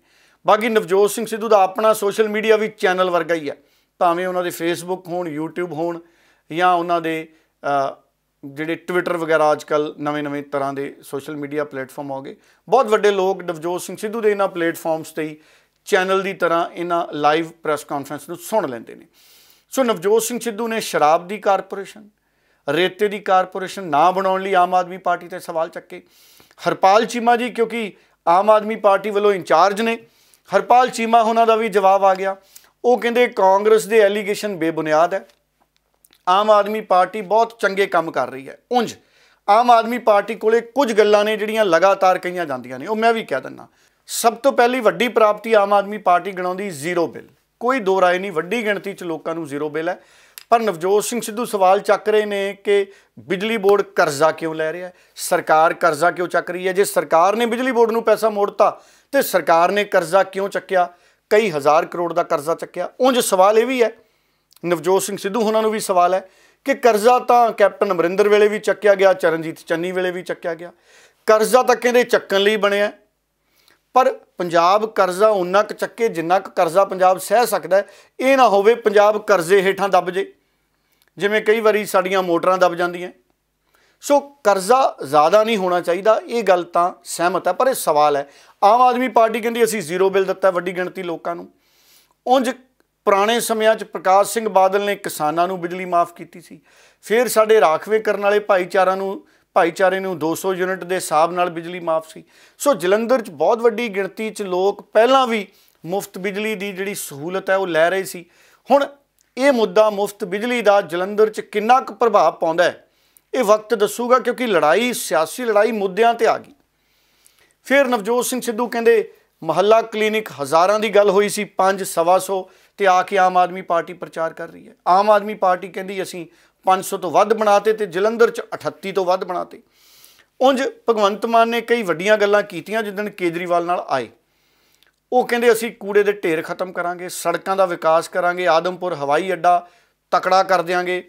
Speaker 1: ਬਾਕੀ ਨਵਜੋਤ ਸਿੰਘ ਸਿੱਧੂ ਦਾ ਆਪਣਾ ਸੋਸ਼ਲ ਮੀਡੀਆ ਵੀ ਚੈਨਲ ਵਰਗਾ ਹੀ ਹੈ ਭਾਵੇਂ ਉਹਨਾਂ ਦੇ ਫੇਸਬੁੱਕ ਹੋਣ YouTube ਹੋਣ ਜਾਂ ਉਹਨਾਂ ਦੇ ਜਿਹੜੇ ਟਵਿੱਟਰ ਵਗੈਰਾ ਅੱਜਕੱਲ ਨਵੇਂ-ਨਵੇਂ ਤਰ੍ਹਾਂ ਦੇ ਸੋਸ਼ਲ ਮੀਡੀਆ ਪਲੇਟਫਾਰਮ ਹੋ ਗਏ ਬਹੁਤ ਵੱਡੇ ਲੋਕ ਨਵਜੋਤ ਸਿੰਘ ਸਿੱਧੂ ਦੇ ਇਹਨਾਂ ਪਲੇਟਫਾਰਮਸ ਤੇ ਹੀ ਚੈਨਲ ਦੀ ਤਰ੍ਹਾਂ ਇਹਨਾਂ ਲਾਈਵ ਪ੍ਰੈਸ ਕਾਨਫਰੰਸ ਨੂੰ ਸੁਣ ਲੈਂਦੇ ਨੇ ਸੋ ਨਵਜੋਤ ਸਿੰਘ ਸਿੱਧੂ ਨੇ ਸ਼ਰਾਬ ਦੀ ਕਾਰਪੋਰੇਸ਼ਨ ਰੇਤੇ ਦੀ ਕਾਰਪੋਰੇਸ਼ਨ ਨਾ ਬਣਾਉਣ ਲਈ ਆਮ ਆਦਮੀ ਪਾਰਟੀ ਤੇ ਸਵਾਲ ਚੱਕੇ ਹਰਪਾਲ ਚੀਮਾ ਜੀ ਕਿਉਂਕਿ ਆਮ ਆਦਮੀ ਪਾਰਟੀ ਵੱਲੋਂ ਇੰਚਾਰਜ ਨੇ ਹਰਪਾਲ ਚੀਮਾ ਉਹਨਾਂ ਦਾ ਵੀ ਜਵਾਬ ਆ ਗਿਆ ਉਹ ਕਹਿੰਦੇ ਕਾਂਗਰਸ ਦੇ ਐਲੀਗੇਸ਼ਨ ਬੇਬੁਨਿਆਦ ਹੈ ਆਮ ਆਦਮੀ ਪਾਰਟੀ ਬਹੁਤ ਚੰਗੇ ਕੰਮ ਕਰ ਰਹੀ ਹੈ ਉੰਜ ਆਮ ਆਦਮੀ ਪਾਰਟੀ ਕੋਲੇ ਕੁਝ ਗੱਲਾਂ ਨੇ ਜਿਹੜੀਆਂ ਲਗਾਤਾਰ ਕਹੀਆਂ ਜਾਂਦੀਆਂ ਨੇ ਉਹ ਮੈਂ ਵੀ ਕਹਿ ਦਿੰਨਾ ਸਭ ਤੋਂ ਪਹਿਲੀ ਵੱਡੀ ਪ੍ਰਾਪਤੀ ਆਮ ਆਦਮੀ ਪਾਰਟੀ ਗਣਾਉਂਦੀ ਜ਼ੀਰੋ ਬਿੱਲ ਕੋਈ ਦੋ ਰਾਏ ਨਹੀਂ ਵੱਡੀ ਗਿਣਤੀ 'ਚ ਲੋਕਾਂ ਨੂੰ ਜ਼ੀਰੋ ਬਿੱਲ ਹੈ ਪਰ ਨਵਜੋਤ ਸਿੰਘ ਸਿੱਧੂ ਸਵਾਲ ਚੱਕ ਰਹੇ ਨੇ ਕਿ ਬਿਜਲੀ ਬੋਰਡ ਕਰਜ਼ਾ ਕਿਉਂ ਲੈ ਰਿਹਾ ਹੈ ਸਰਕਾਰ ਕਰਜ਼ਾ ਕਿਉਂ ਚੱਕ ਰਹੀ ਹੈ ਜੇ ਸਰਕਾਰ ਨੇ ਬਿਜਲੀ ਬੋਰਡ ਨੂੰ ਪੈਸਾ ਮੋੜਤਾ ਤੇ ਸਰਕਾਰ ਨੇ ਕਰਜ਼ਾ ਕਿਉਂ ਚੱਕਿਆ ਕਈ ਹਜ਼ਾਰ ਕਰੋੜ ਦਾ ਕਰਜ਼ਾ ਚੱਕਿਆ ਉਂਝ ਸਵਾਲ ਇਹ ਵੀ ਹੈ ਨਵਜੋਤ ਸਿੰਘ ਸਿੱਧੂ ਉਹਨਾਂ ਨੂੰ ਵੀ ਸਵਾਲ ਹੈ ਕਿ ਕਰਜ਼ਾ ਤਾਂ ਕੈਪਟਨ ਅਮਰਿੰਦਰ ਵੇਲੇ ਵੀ ਚੱਕਿਆ ਗਿਆ ਚਰਨਜੀਤ ਚੰਨੀ ਵੇਲੇ ਵੀ ਚੱਕਿਆ ਗਿਆ ਕਰਜ਼ਾ ਤਾਂ ਕਹਿੰਦੇ ਚੱਕਣ ਲਈ ਬਣਿਆ ਪਰ ਪੰਜਾਬ ਕਰਜ਼ਾ ਉਹਨਾਂ ਕ ਚੱਕੇ ਜਿੰਨਾ ਕ ਕਰਜ਼ਾ ਪੰਜਾਬ ਸਹਿ ਸਕਦਾ ਇਹ ਨਾ ਹੋਵੇ ਪੰਜਾਬ ਕਰਜ਼ੇ ਹੇਠਾਂ ਦੱਬ ਜੇ ਜਿਵੇਂ ਕਈ ਵਾਰੀ ਸਾਡੀਆਂ ਮੋਟਰਾਂ ਦਬ ਜਾਂਦੀਆਂ ਸੋ ਕਰਜ਼ਾ ਜ਼ਿਆਦਾ ਨਹੀਂ ਹੋਣਾ ਚਾਹੀਦਾ ਇਹ ਗੱਲ ਤਾਂ ਸਹਿਮਤ ਹੈ ਪਰ ਇਹ ਸਵਾਲ ਹੈ ਆਮ ਆਦਮੀ ਪਾਰਟੀ ਕਹਿੰਦੀ ਅਸੀਂ ਜ਼ੀਰੋ ਬਿੱਲ ਦਿੱਤਾ ਵੱਡੀ ਗਿਣਤੀ ਲੋਕਾਂ ਨੂੰ ਉੰਜ ਪੁਰਾਣੇ ਸਮਿਆਂ 'ਚ ਪ੍ਰਕਾਸ਼ ਸਿੰਘ ਬਾਦਲ ਨੇ ਕਿਸਾਨਾਂ ਨੂੰ ਬਿਜਲੀ ਮਾਫ ਕੀਤੀ ਸੀ ਫਿਰ ਸਾਡੇ ਰਾਖਵੇਂ ਕਰਨ ਵਾਲੇ ਭਾਈਚਾਰਾਂ ਨੂੰ ਭਾਈਚਾਰੇ ਨੂੰ 200 ਯੂਨਿਟ ਦੇ ਹਿਸਾਬ ਨਾਲ ਬਿਜਲੀ ਮਾਫ ਸੀ ਸੋ ਜਲੰਧਰ 'ਚ ਬਹੁਤ ਵੱਡੀ ਗਿਣਤੀ 'ਚ ਲੋਕ ਪਹਿਲਾਂ ਵੀ ਮੁਫਤ ਬਿਜਲੀ ਦੀ ਜਿਹੜੀ ਸਹੂਲਤ ਹੈ ਉਹ ਲੈ ਰਹੇ ਸੀ ਹੁਣ ਇਹ ਮੁੱਦਾ ਮੁਫਤ ਬਿਜਲੀ ਦਾ ਜਲੰਧਰ 'ਚ ਕਿੰਨਾ ਕੁ ਪ੍ਰਭਾਵ ਪਾਉਂਦਾ ਹੈ ਇਹ ਵਕਤ ਦੱਸੂਗਾ ਕਿਉਂਕਿ ਲੜਾਈ ਸਿਆਸੀ ਲੜਾਈ ਮੁੱਦਿਆਂ ਤੇ ਆ ਗਈ ਫਿਰ ਨਵਜੋਤ ਸਿੰਘ ਸਿੱਧੂ ਕਹਿੰਦੇ ਮਹੱਲਾ ਕਲੀਨਿਕ ਹਜ਼ਾਰਾਂ ਦੀ ਗੱਲ ਹੋਈ ਸੀ 5 ਸਵਾ ਸੌ ਤੇ ਆ ਕੇ ਆਮ ਆਦਮੀ ਪਾਰਟੀ ਪ੍ਰਚਾਰ ਕਰ ਰਹੀ ਹੈ ਆਮ ਆਦਮੀ ਪਾਰਟੀ ਕਹਿੰਦੀ ਅਸੀਂ 500 ਤੋਂ ਵੱਧ ਬਣਾਤੇ ਤੇ ਜਲੰਧਰ 'ਚ 38 ਤੋਂ ਵੱਧ ਬਣਾਤੇ ਉੰਜ ਭਗਵੰਤ ਮਾਨ ਨੇ ਕਈ ਵੱਡੀਆਂ ਗੱਲਾਂ ਕੀਤੀਆਂ ਜਿੱਦਣ ਕੇਜਰੀਵਾਲ ਨਾਲ ਆਏ ਉਹ ਕਹਿੰਦੇ ਅਸੀਂ ਕੂੜੇ ਦੇ ਢੇਰ ਖਤਮ ਕਰਾਂਗੇ ਸੜਕਾਂ ਦਾ ਵਿਕਾਸ ਕਰਾਂਗੇ ਆਦਮਪੁਰ ਹਵਾਈ ਅੱਡਾ ਤਕੜਾ ਕਰ ਦੇਾਂਗੇ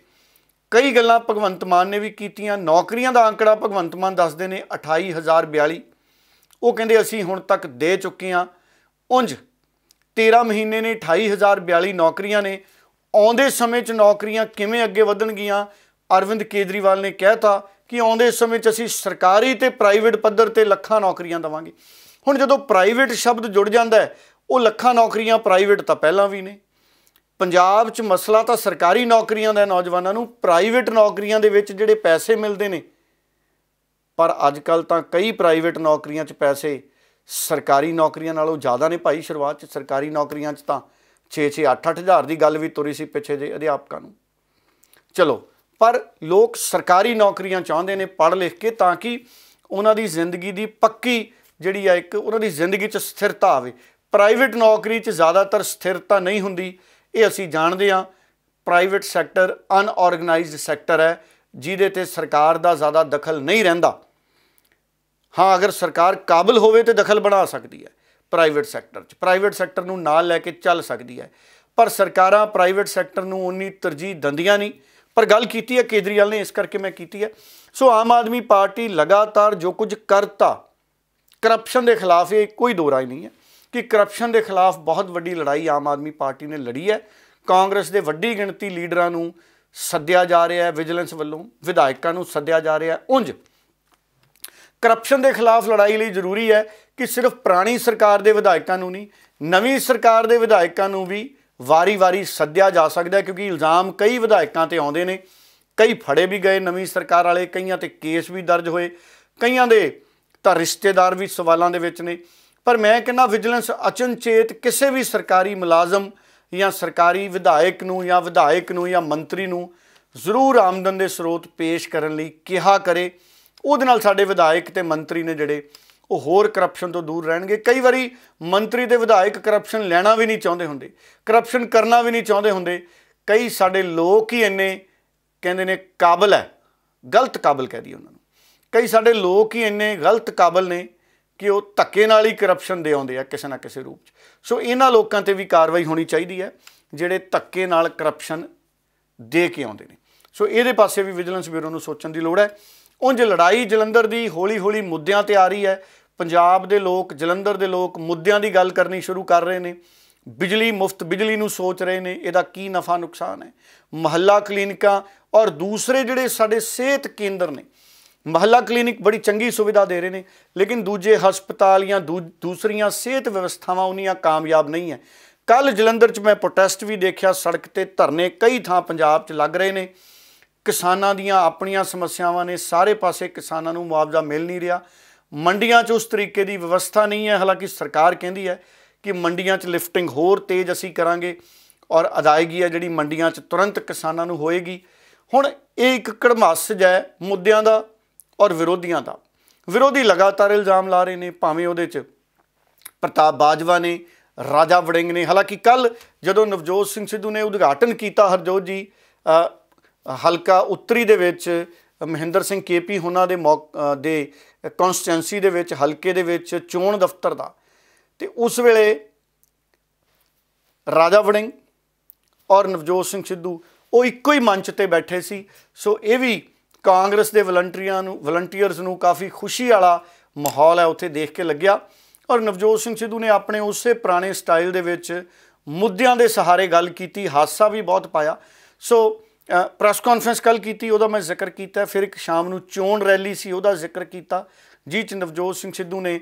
Speaker 1: ਕਈ ਗੱਲਾਂ ਭਗਵੰਤ ਮਾਨ ਨੇ ਵੀ ਕੀਤੀਆਂ ਨੌਕਰੀਆਂ ਦਾ ਅੰਕੜਾ ਭਗਵੰਤ ਮਾਨ ਦੱਸਦੇ ਨੇ 28042 ਉਹ ਕਹਿੰਦੇ ਅਸੀਂ ਹੁਣ ਤੱਕ ਦੇ ਚੁੱਕੇ ਆ ਉੰਜ 13 ਮਹੀਨੇ ਨੇ 28042 ਨੌਕਰੀਆਂ ਨੇ ਆਉਂਦੇ ਸਮੇਂ 'ਚ ਨੌਕਰੀਆਂ ਕਿਵੇਂ ਅੱਗੇ ਵਧਣਗੀਆਂ ਅਰਵਿੰਦ ਕੇਜਰੀਵਾਲ ਨੇ ਕਹਿਤਾ ਕਿ ਆਉਂਦੇ ਸਮੇਂ 'ਚ ਅਸੀਂ ਸਰਕਾਰੀ ਤੇ ਪ੍ਰਾਈਵੇਟ ਪੱਧਰ ਤੇ ਲੱਖਾਂ ਨੌਕਰੀਆਂ ਦਵਾਂਗੇ ਹੁਣ ਜਦੋਂ ਪ੍ਰਾਈਵੇਟ ਸ਼ਬਦ ਜੁੜ ਜਾਂਦਾ ਉਹ ਲੱਖਾਂ ਨੌਕਰੀਆਂ ਪ੍ਰਾਈਵੇਟ ਤਾਂ ਪਹਿਲਾਂ ਵੀ ਨੇ ਪੰਜਾਬ 'ਚ ਮਸਲਾ ਤਾਂ ਸਰਕਾਰੀ ਨੌਕਰੀਆਂ ਦਾ ਨੌਜਵਾਨਾਂ ਨੂੰ ਪ੍ਰਾਈਵੇਟ ਨੌਕਰੀਆਂ ਦੇ ਵਿੱਚ ਜਿਹੜੇ ਪੈਸੇ ਮਿਲਦੇ ਨੇ ਪਰ ਅੱਜ ਕੱਲ ਤਾਂ ਕਈ ਪ੍ਰਾਈਵੇਟ ਨੌਕਰੀਆਂ 'ਚ ਪੈਸੇ ਸਰਕਾਰੀ ਨੌਕਰੀਆਂ ਨਾਲੋਂ ਜ਼ਿਆਦਾ ਨੇ ਭਾਈ ਸ਼ੁਰੂਆਤ 'ਚ ਸਰਕਾਰੀ ਨੌਕਰੀਆਂ 'ਚ ਤਾਂ 6-6 8-8000 ਦੀ ਗੱਲ ਵੀ ਤੁਰੀ ਸੀ ਪਿੱਛੇ ਜੇ ਅਧਿਆਪਕਾਂ ਨੂੰ ਚਲੋ ਪਰ ਲੋਕ ਸਰਕਾਰੀ ਨੌਕਰੀਆਂ ਚਾਹੁੰਦੇ ਨੇ ਪੜ੍ਹ ਲਿਖ ਕੇ ਤਾਂ ਕਿ ਉਹਨਾਂ ਦੀ ਜ਼ਿੰਦਗੀ ਦੀ ਪੱਕੀ ਜਿਹੜੀ ਆ ਇੱਕ ਉਹਨਾਂ ਦੀ ਜ਼ਿੰਦਗੀ 'ਚ ਸਥਿਰਤਾ ਆਵੇ ਪ੍ਰਾਈਵੇਟ ਨੌਕਰੀ 'ਚ ਜ਼ਿਆਦਾਤਰ ਸਥਿਰਤਾ ਨਹੀਂ ਹੁੰਦੀ ਇਹ ਅਸੀਂ ਜਾਣਦੇ ਆ ਪ੍ਰਾਈਵੇਟ ਸੈਕਟਰ ਅਨਆਰਗੇਨਾਈਜ਼ਡ ਸੈਕਟਰ ਹੈ ਜਿਹਦੇ ਤੇ ਸਰਕਾਰ ਦਾ ਜ਼ਿਆਦਾ ਦਖਲ ਨਹੀਂ ਰਹਿੰਦਾ ਹਾਂ ਅਗਰ ਸਰਕਾਰ ਕਾਬਿਲ ਹੋਵੇ ਤੇ ਦਖਲ ਬਣਾ ਸਕਦੀ ਹੈ ਪ੍ਰਾਈਵੇਟ ਸੈਕਟਰ 'ਚ ਪ੍ਰਾਈਵੇਟ ਸੈਕਟਰ ਨੂੰ ਨਾਲ ਲੈ ਕੇ ਚੱਲ ਸਕਦੀ ਹੈ ਪਰ ਸਰਕਾਰਾਂ ਪ੍ਰਾਈਵੇਟ ਸੈਕਟਰ ਨੂੰ ਉਨੀ ਤਰਜੀਹ ਦਿੰਦੀਆਂ ਨਹੀਂ ਪਰ ਗੱਲ ਕੀਤੀ ਹੈ ਕੇਦਰੀਵਾਲ ਨੇ ਇਸ ਕਰਕੇ ਮੈਂ ਕੀਤੀ ਹੈ ਸੋ ਆਮ ਆਦਮੀ ਪਾਰਟੀ ਲਗਾਤਾਰ ਜੋ ਕੁਝ ਕਰਤਾ ਕਰਪਸ਼ਨ ਦੇ ਖਿਲਾਫ ਇਹ ਕੋਈ ਦੋਰਾ ਹੀ ਨਹੀਂ ਹੈ ਕਿ ਕਰਪਸ਼ਨ ਦੇ ਖਿਲਾਫ ਬਹੁਤ ਵੱਡੀ ਲੜਾਈ ਆਮ ਆਦਮੀ ਪਾਰਟੀ ਨੇ ਲੜੀ ਹੈ ਕਾਂਗਰਸ ਦੇ ਵੱਡੀ ਗਿਣਤੀ ਲੀਡਰਾਂ ਨੂੰ ਸੱਦਿਆ ਜਾ ਰਿਹਾ ਹੈ ਵਿਜੀਲੈਂਸ ਵੱਲੋਂ ਵਿਧਾਇਕਾਂ ਨੂੰ ਸੱਦਿਆ ਜਾ ਰਿਹਾ ਹੈ ਉੰਜ ਕਰਪਸ਼ਨ ਦੇ ਖਿਲਾਫ ਲੜਾਈ ਲਈ ਜ਼ਰੂਰੀ ਹੈ ਕਿ ਸਿਰਫ ਪੁਰਾਣੀ ਸਰਕਾਰ ਦੇ ਵਿਧਾਇਕਾਂ ਨੂੰ ਨਹੀਂ ਨਵੀਂ ਸਰਕਾਰ ਦੇ ਵਿਧਾਇਕਾਂ ਨੂੰ ਵੀ ਵਾਰੀ-ਵਾਰੀ ਸੱਦਿਆ ਜਾ ਸਕਦਾ ਕਿਉਂਕਿ ਇਲਜ਼ਾਮ ਕਈ ਵਿਧਾਇਕਾਂ ਤੇ ਆਉਂਦੇ ਨੇ ਕਈ ਫੜੇ ਵੀ ਗਏ ਨਵੀਂ ਸਰਕਾਰ ਵਾਲੇ ਕਈਆਂ ਤੇ ਕੇਸ ਵੀ ਦਰਜ ਹੋਏ ਕਈਆਂ ਦੇ ਤਾਂ ਰਿਸ਼ਤੇਦਾਰ ਵੀ ਸਵਾਲਾਂ ਦੇ ਵਿੱਚ ਨੇ ਪਰ ਮੈਂ ਕਹਿੰਦਾ ਵਿਜੀਲੈਂਸ ਅਚਨਚੇਤ ਕਿਸੇ ਵੀ ਸਰਕਾਰੀ ਮੁਲਾਜ਼ਮ ਜਾਂ ਸਰਕਾਰੀ ਵਿਧਾਇਕ ਨੂੰ ਜਾਂ ਵਿਧਾਇਕ ਨੂੰ ਜਾਂ ਮੰਤਰੀ ਨੂੰ ਜ਼ਰੂਰ ਆਮਦਨ ਦੇ ਸਰੋਤ ਪੇਸ਼ ਕਰਨ ਲਈ ਕਿਹਾ ਕਰੇ ਉਹਦੇ ਨਾਲ ਸਾਡੇ ਵਿਧਾਇਕ ਤੇ ਮੰਤਰੀ ਨੇ ਜਿਹੜੇ ਉਹ ਹੋਰ ਕਰਪਸ਼ਨ ਤੋਂ ਦੂਰ ਰਹਿਣਗੇ ਕਈ ਵਾਰੀ ਮੰਤਰੀ ਤੇ ਵਿਧਾਇਕ ਕਰਪਸ਼ਨ ਲੈਣਾ ਵੀ ਨਹੀਂ ਚਾਹੁੰਦੇ ਹੁੰਦੇ ਕਰਪਸ਼ਨ ਕਰਨਾ ਵੀ ਨਹੀਂ ਚਾਹੁੰਦੇ ਹੁੰਦੇ ਕਈ ਸਾਡੇ ਲੋਕ ਹੀ ਇੰਨੇ ਕਹਿੰਦੇ ਨੇ ਕਾਬਲ ਹੈ ਗਲਤ ਕਾਬਲ ਕਹਿ ਦਈਏ ਉਹਨਾਂ ਨੂੰ ਕਈ ਸਾਡੇ ਲੋਕ ਹੀ ਇੰਨੇ ਗਲਤ ਕਾਬਲ ਨੇ ਕਿ ਉਹ ਧੱਕੇ ਨਾਲ ਹੀ ਕਰਪਸ਼ਨ ਦੇ ਆਉਂਦੇ ਆ ਕਿਸੇ ਨਾ ਕਿਸੇ ਰੂਪ 'ਚ ਸੋ ਇਹਨਾਂ ਲੋਕਾਂ ਤੇ ਵੀ ਕਾਰਵਾਈ ਹੋਣੀ ਚਾਹੀਦੀ ਹੈ ਜਿਹੜੇ ਧੱਕੇ ਨਾਲ ਕਰਪਸ਼ਨ ਦੇ ਕੇ ਆਉਂਦੇ ਨੇ ਸੋ ਇਹਦੇ ਪਾਸੇ ਵੀ ਵਿਜੀਲੈਂਸ ਬਿਊਰੋ ਨੂੰ ਸੋਚਣ ਦੀ ਲੋੜ ਹੈ ਉਂਝ ਲੜਾਈ ਜਲੰਧਰ ਦੀ ਹੌਲੀ-ਹੌਲੀ ਮੁੱਦਿਆਂ ਤੇ ਆ ਰਹੀ ਹੈ ਪੰਜਾਬ ਦੇ ਲੋਕ ਜਲੰਧਰ ਦੇ ਲੋਕ ਮੁੱਦਿਆਂ ਦੀ ਗੱਲ ਕਰਨੀ ਸ਼ੁਰੂ ਕਰ ਰਹੇ ਨੇ ਬਿਜਲੀ ਮੁਫਤ ਬਿਜਲੀ ਨੂੰ ਸੋਚ ਰਹੇ ਨੇ ਇਹਦਾ ਕੀ ਨਫਾ ਨੁਕਸਾਨ ਹੈ ਮਹੱਲਾ ਕਲੀਨਿਕਾਂ ਔਰ ਦੂਸਰੇ ਜਿਹੜੇ ਸਾਡੇ ਸਿਹਤ ਕੇਂਦਰ ਨੇ ਮਹੱਲਾ ਕਲੀਨਿਕ ਬੜੀ ਚੰਗੀ ਸੁਵਿਧਾ ਦੇ ਰਹੇ ਨੇ ਲੇਕਿਨ ਦੂਜੇ ਹਸਪਤਾਲ ਜਾਂ ਦੂਸਰੀਆਂ ਸਿਹਤ ਵਿਵਸਥਾਵਾਂ ਉਨੀਆਂ ਕਾਮਯਾਬ ਨਹੀਂ ਹੈ ਕੱਲ ਜਲੰਧਰ 'ਚ ਮੈਂ ਪ੍ਰੋਟੈਸਟ ਵੀ ਦੇਖਿਆ ਸੜਕ ਤੇ ਧਰਨੇ ਕਈ ਥਾਂ ਪੰਜਾਬ 'ਚ ਲੱਗ ਰਹੇ ਨੇ ਕਿਸਾਨਾਂ ਦੀਆਂ ਆਪਣੀਆਂ ਸਮੱਸਿਆਵਾਂ ਨੇ ਸਾਰੇ ਪਾਸੇ ਕਿਸਾਨਾਂ ਨੂੰ ਮੁਆਵਜ਼ਾ ਮਿਲ ਨਹੀਂ ਰਿਹਾ ਮੰਡੀਆਂ 'ਚ ਉਸ ਤਰੀਕੇ ਦੀ ਵਿਵਸਥਾ ਨਹੀਂ ਹੈ ਹਾਲਾਂਕਿ ਸਰਕਾਰ ਕਹਿੰਦੀ ਹੈ ਕਿ ਮੰਡੀਆਂ 'ਚ ਲਿਫਟਿੰਗ ਹੋਰ ਤੇਜ਼ ਅਸੀਂ ਕਰਾਂਗੇ ਔਰ ਅਦਾਇਗੀ ਹੈ ਜਿਹੜੀ ਮੰਡੀਆਂ 'ਚ ਤੁਰੰਤ ਕਿਸਾਨਾਂ ਨੂੰ ਹੋਏਗੀ ਹੁਣ ਇਹ ਇੱਕ ਕੜਮਾਸਜ ਹੈ ਮੁੱਦਿਆਂ ਦਾ ਔਰ ਵਿਰੋਧੀਆਂ ਦਾ ਵਿਰੋਧੀ ਲਗਾਤਾਰ ਇਲਜ਼ਾਮ ਲਾ ਰਹੇ ਨੇ ਭਾਵੇਂ ਉਹਦੇ 'ਚ ਪ੍ਰਤਾਪ ਬਾਜਵਾ ਨੇ ਰਾਜਾ ਵੜਿੰਗ ਨੇ ਹਾਲਾਂਕਿ ਕੱਲ ਜਦੋਂ ਨਵਜੋਤ ਸਿੰਘ ਸਿੱਧੂ ਨੇ ਉਦਘਾਟਨ ਕੀਤਾ ਹਰਜੋਤ ਜੀ ਹਲਕਾ ਉੱਤਰੀ ਦੇ ਵਿੱਚ ਮਹਿੰਦਰ ਸਿੰਘ ਕੇਪੀ ਹੁਣਾਂ ਦੇ ਦੇ ਕਨਸਟੈਂਸੀ ਦੇ ਵਿੱਚ ਹਲਕੇ ਦੇ ਵਿੱਚ ਚੋਣ ਦਫ਼ਤਰ ਦਾ ਤੇ ਉਸ ਵੇਲੇ ਰਾਜਾ ਵੜਿੰਗ ਔਰ ਨਵਜੋਤ ਸਿੰਘ ਸਿੱਧੂ ਉਹ ਇੱਕੋ ਹੀ ਮੰਚ ਤੇ ਬੈਠੇ ਸੀ ਸੋ ਇਹ ਵੀ ਕਾਂਗਰਸ ਦੇ ਵਲੰਟੀਅਰਾਂ ਨੂੰ ਵਲੰਟੀਅਰਸ ਨੂੰ ਕਾਫੀ ਖੁਸ਼ੀ ਵਾਲਾ ਮਾਹੌਲ ਹੈ ਉੱਥੇ ਦੇਖ ਕੇ ਲੱਗਿਆ ਔਰ ਨਵਜੋਤ ਸਿੰਘ ਸਿੱਧੂ ਨੇ ਆਪਣੇ ਉਸੇ ਪੁਰਾਣੇ ਸਟਾਈਲ ਦੇ ਵਿੱਚ ਮੁੱਦਿਆਂ ਦੇ ਸਹਾਰੇ ਗੱਲ ਕੀਤੀ ਹਾਸਾ ਵੀ ਬਹੁਤ ਪਾਇਆ ਸੋ ਪ੍ਰੈਸ ਕਾਨਫਰੰਸ ਕੱਲ ਕੀਤੀ ਉਹਦਾ ਮੈਂ ਜ਼ਿਕਰ ਕੀਤਾ ਫਿਰ ਇੱਕ ਸ਼ਾਮ ਨੂੰ ਚੋਣ ਰੈਲੀ ਸੀ ਉਹਦਾ ਜ਼ਿਕਰ ਕੀਤਾ ਜੀ ਚ ਨਵਜੋਤ ਸਿੰਘ ਸਿੱਧੂ ਨੇ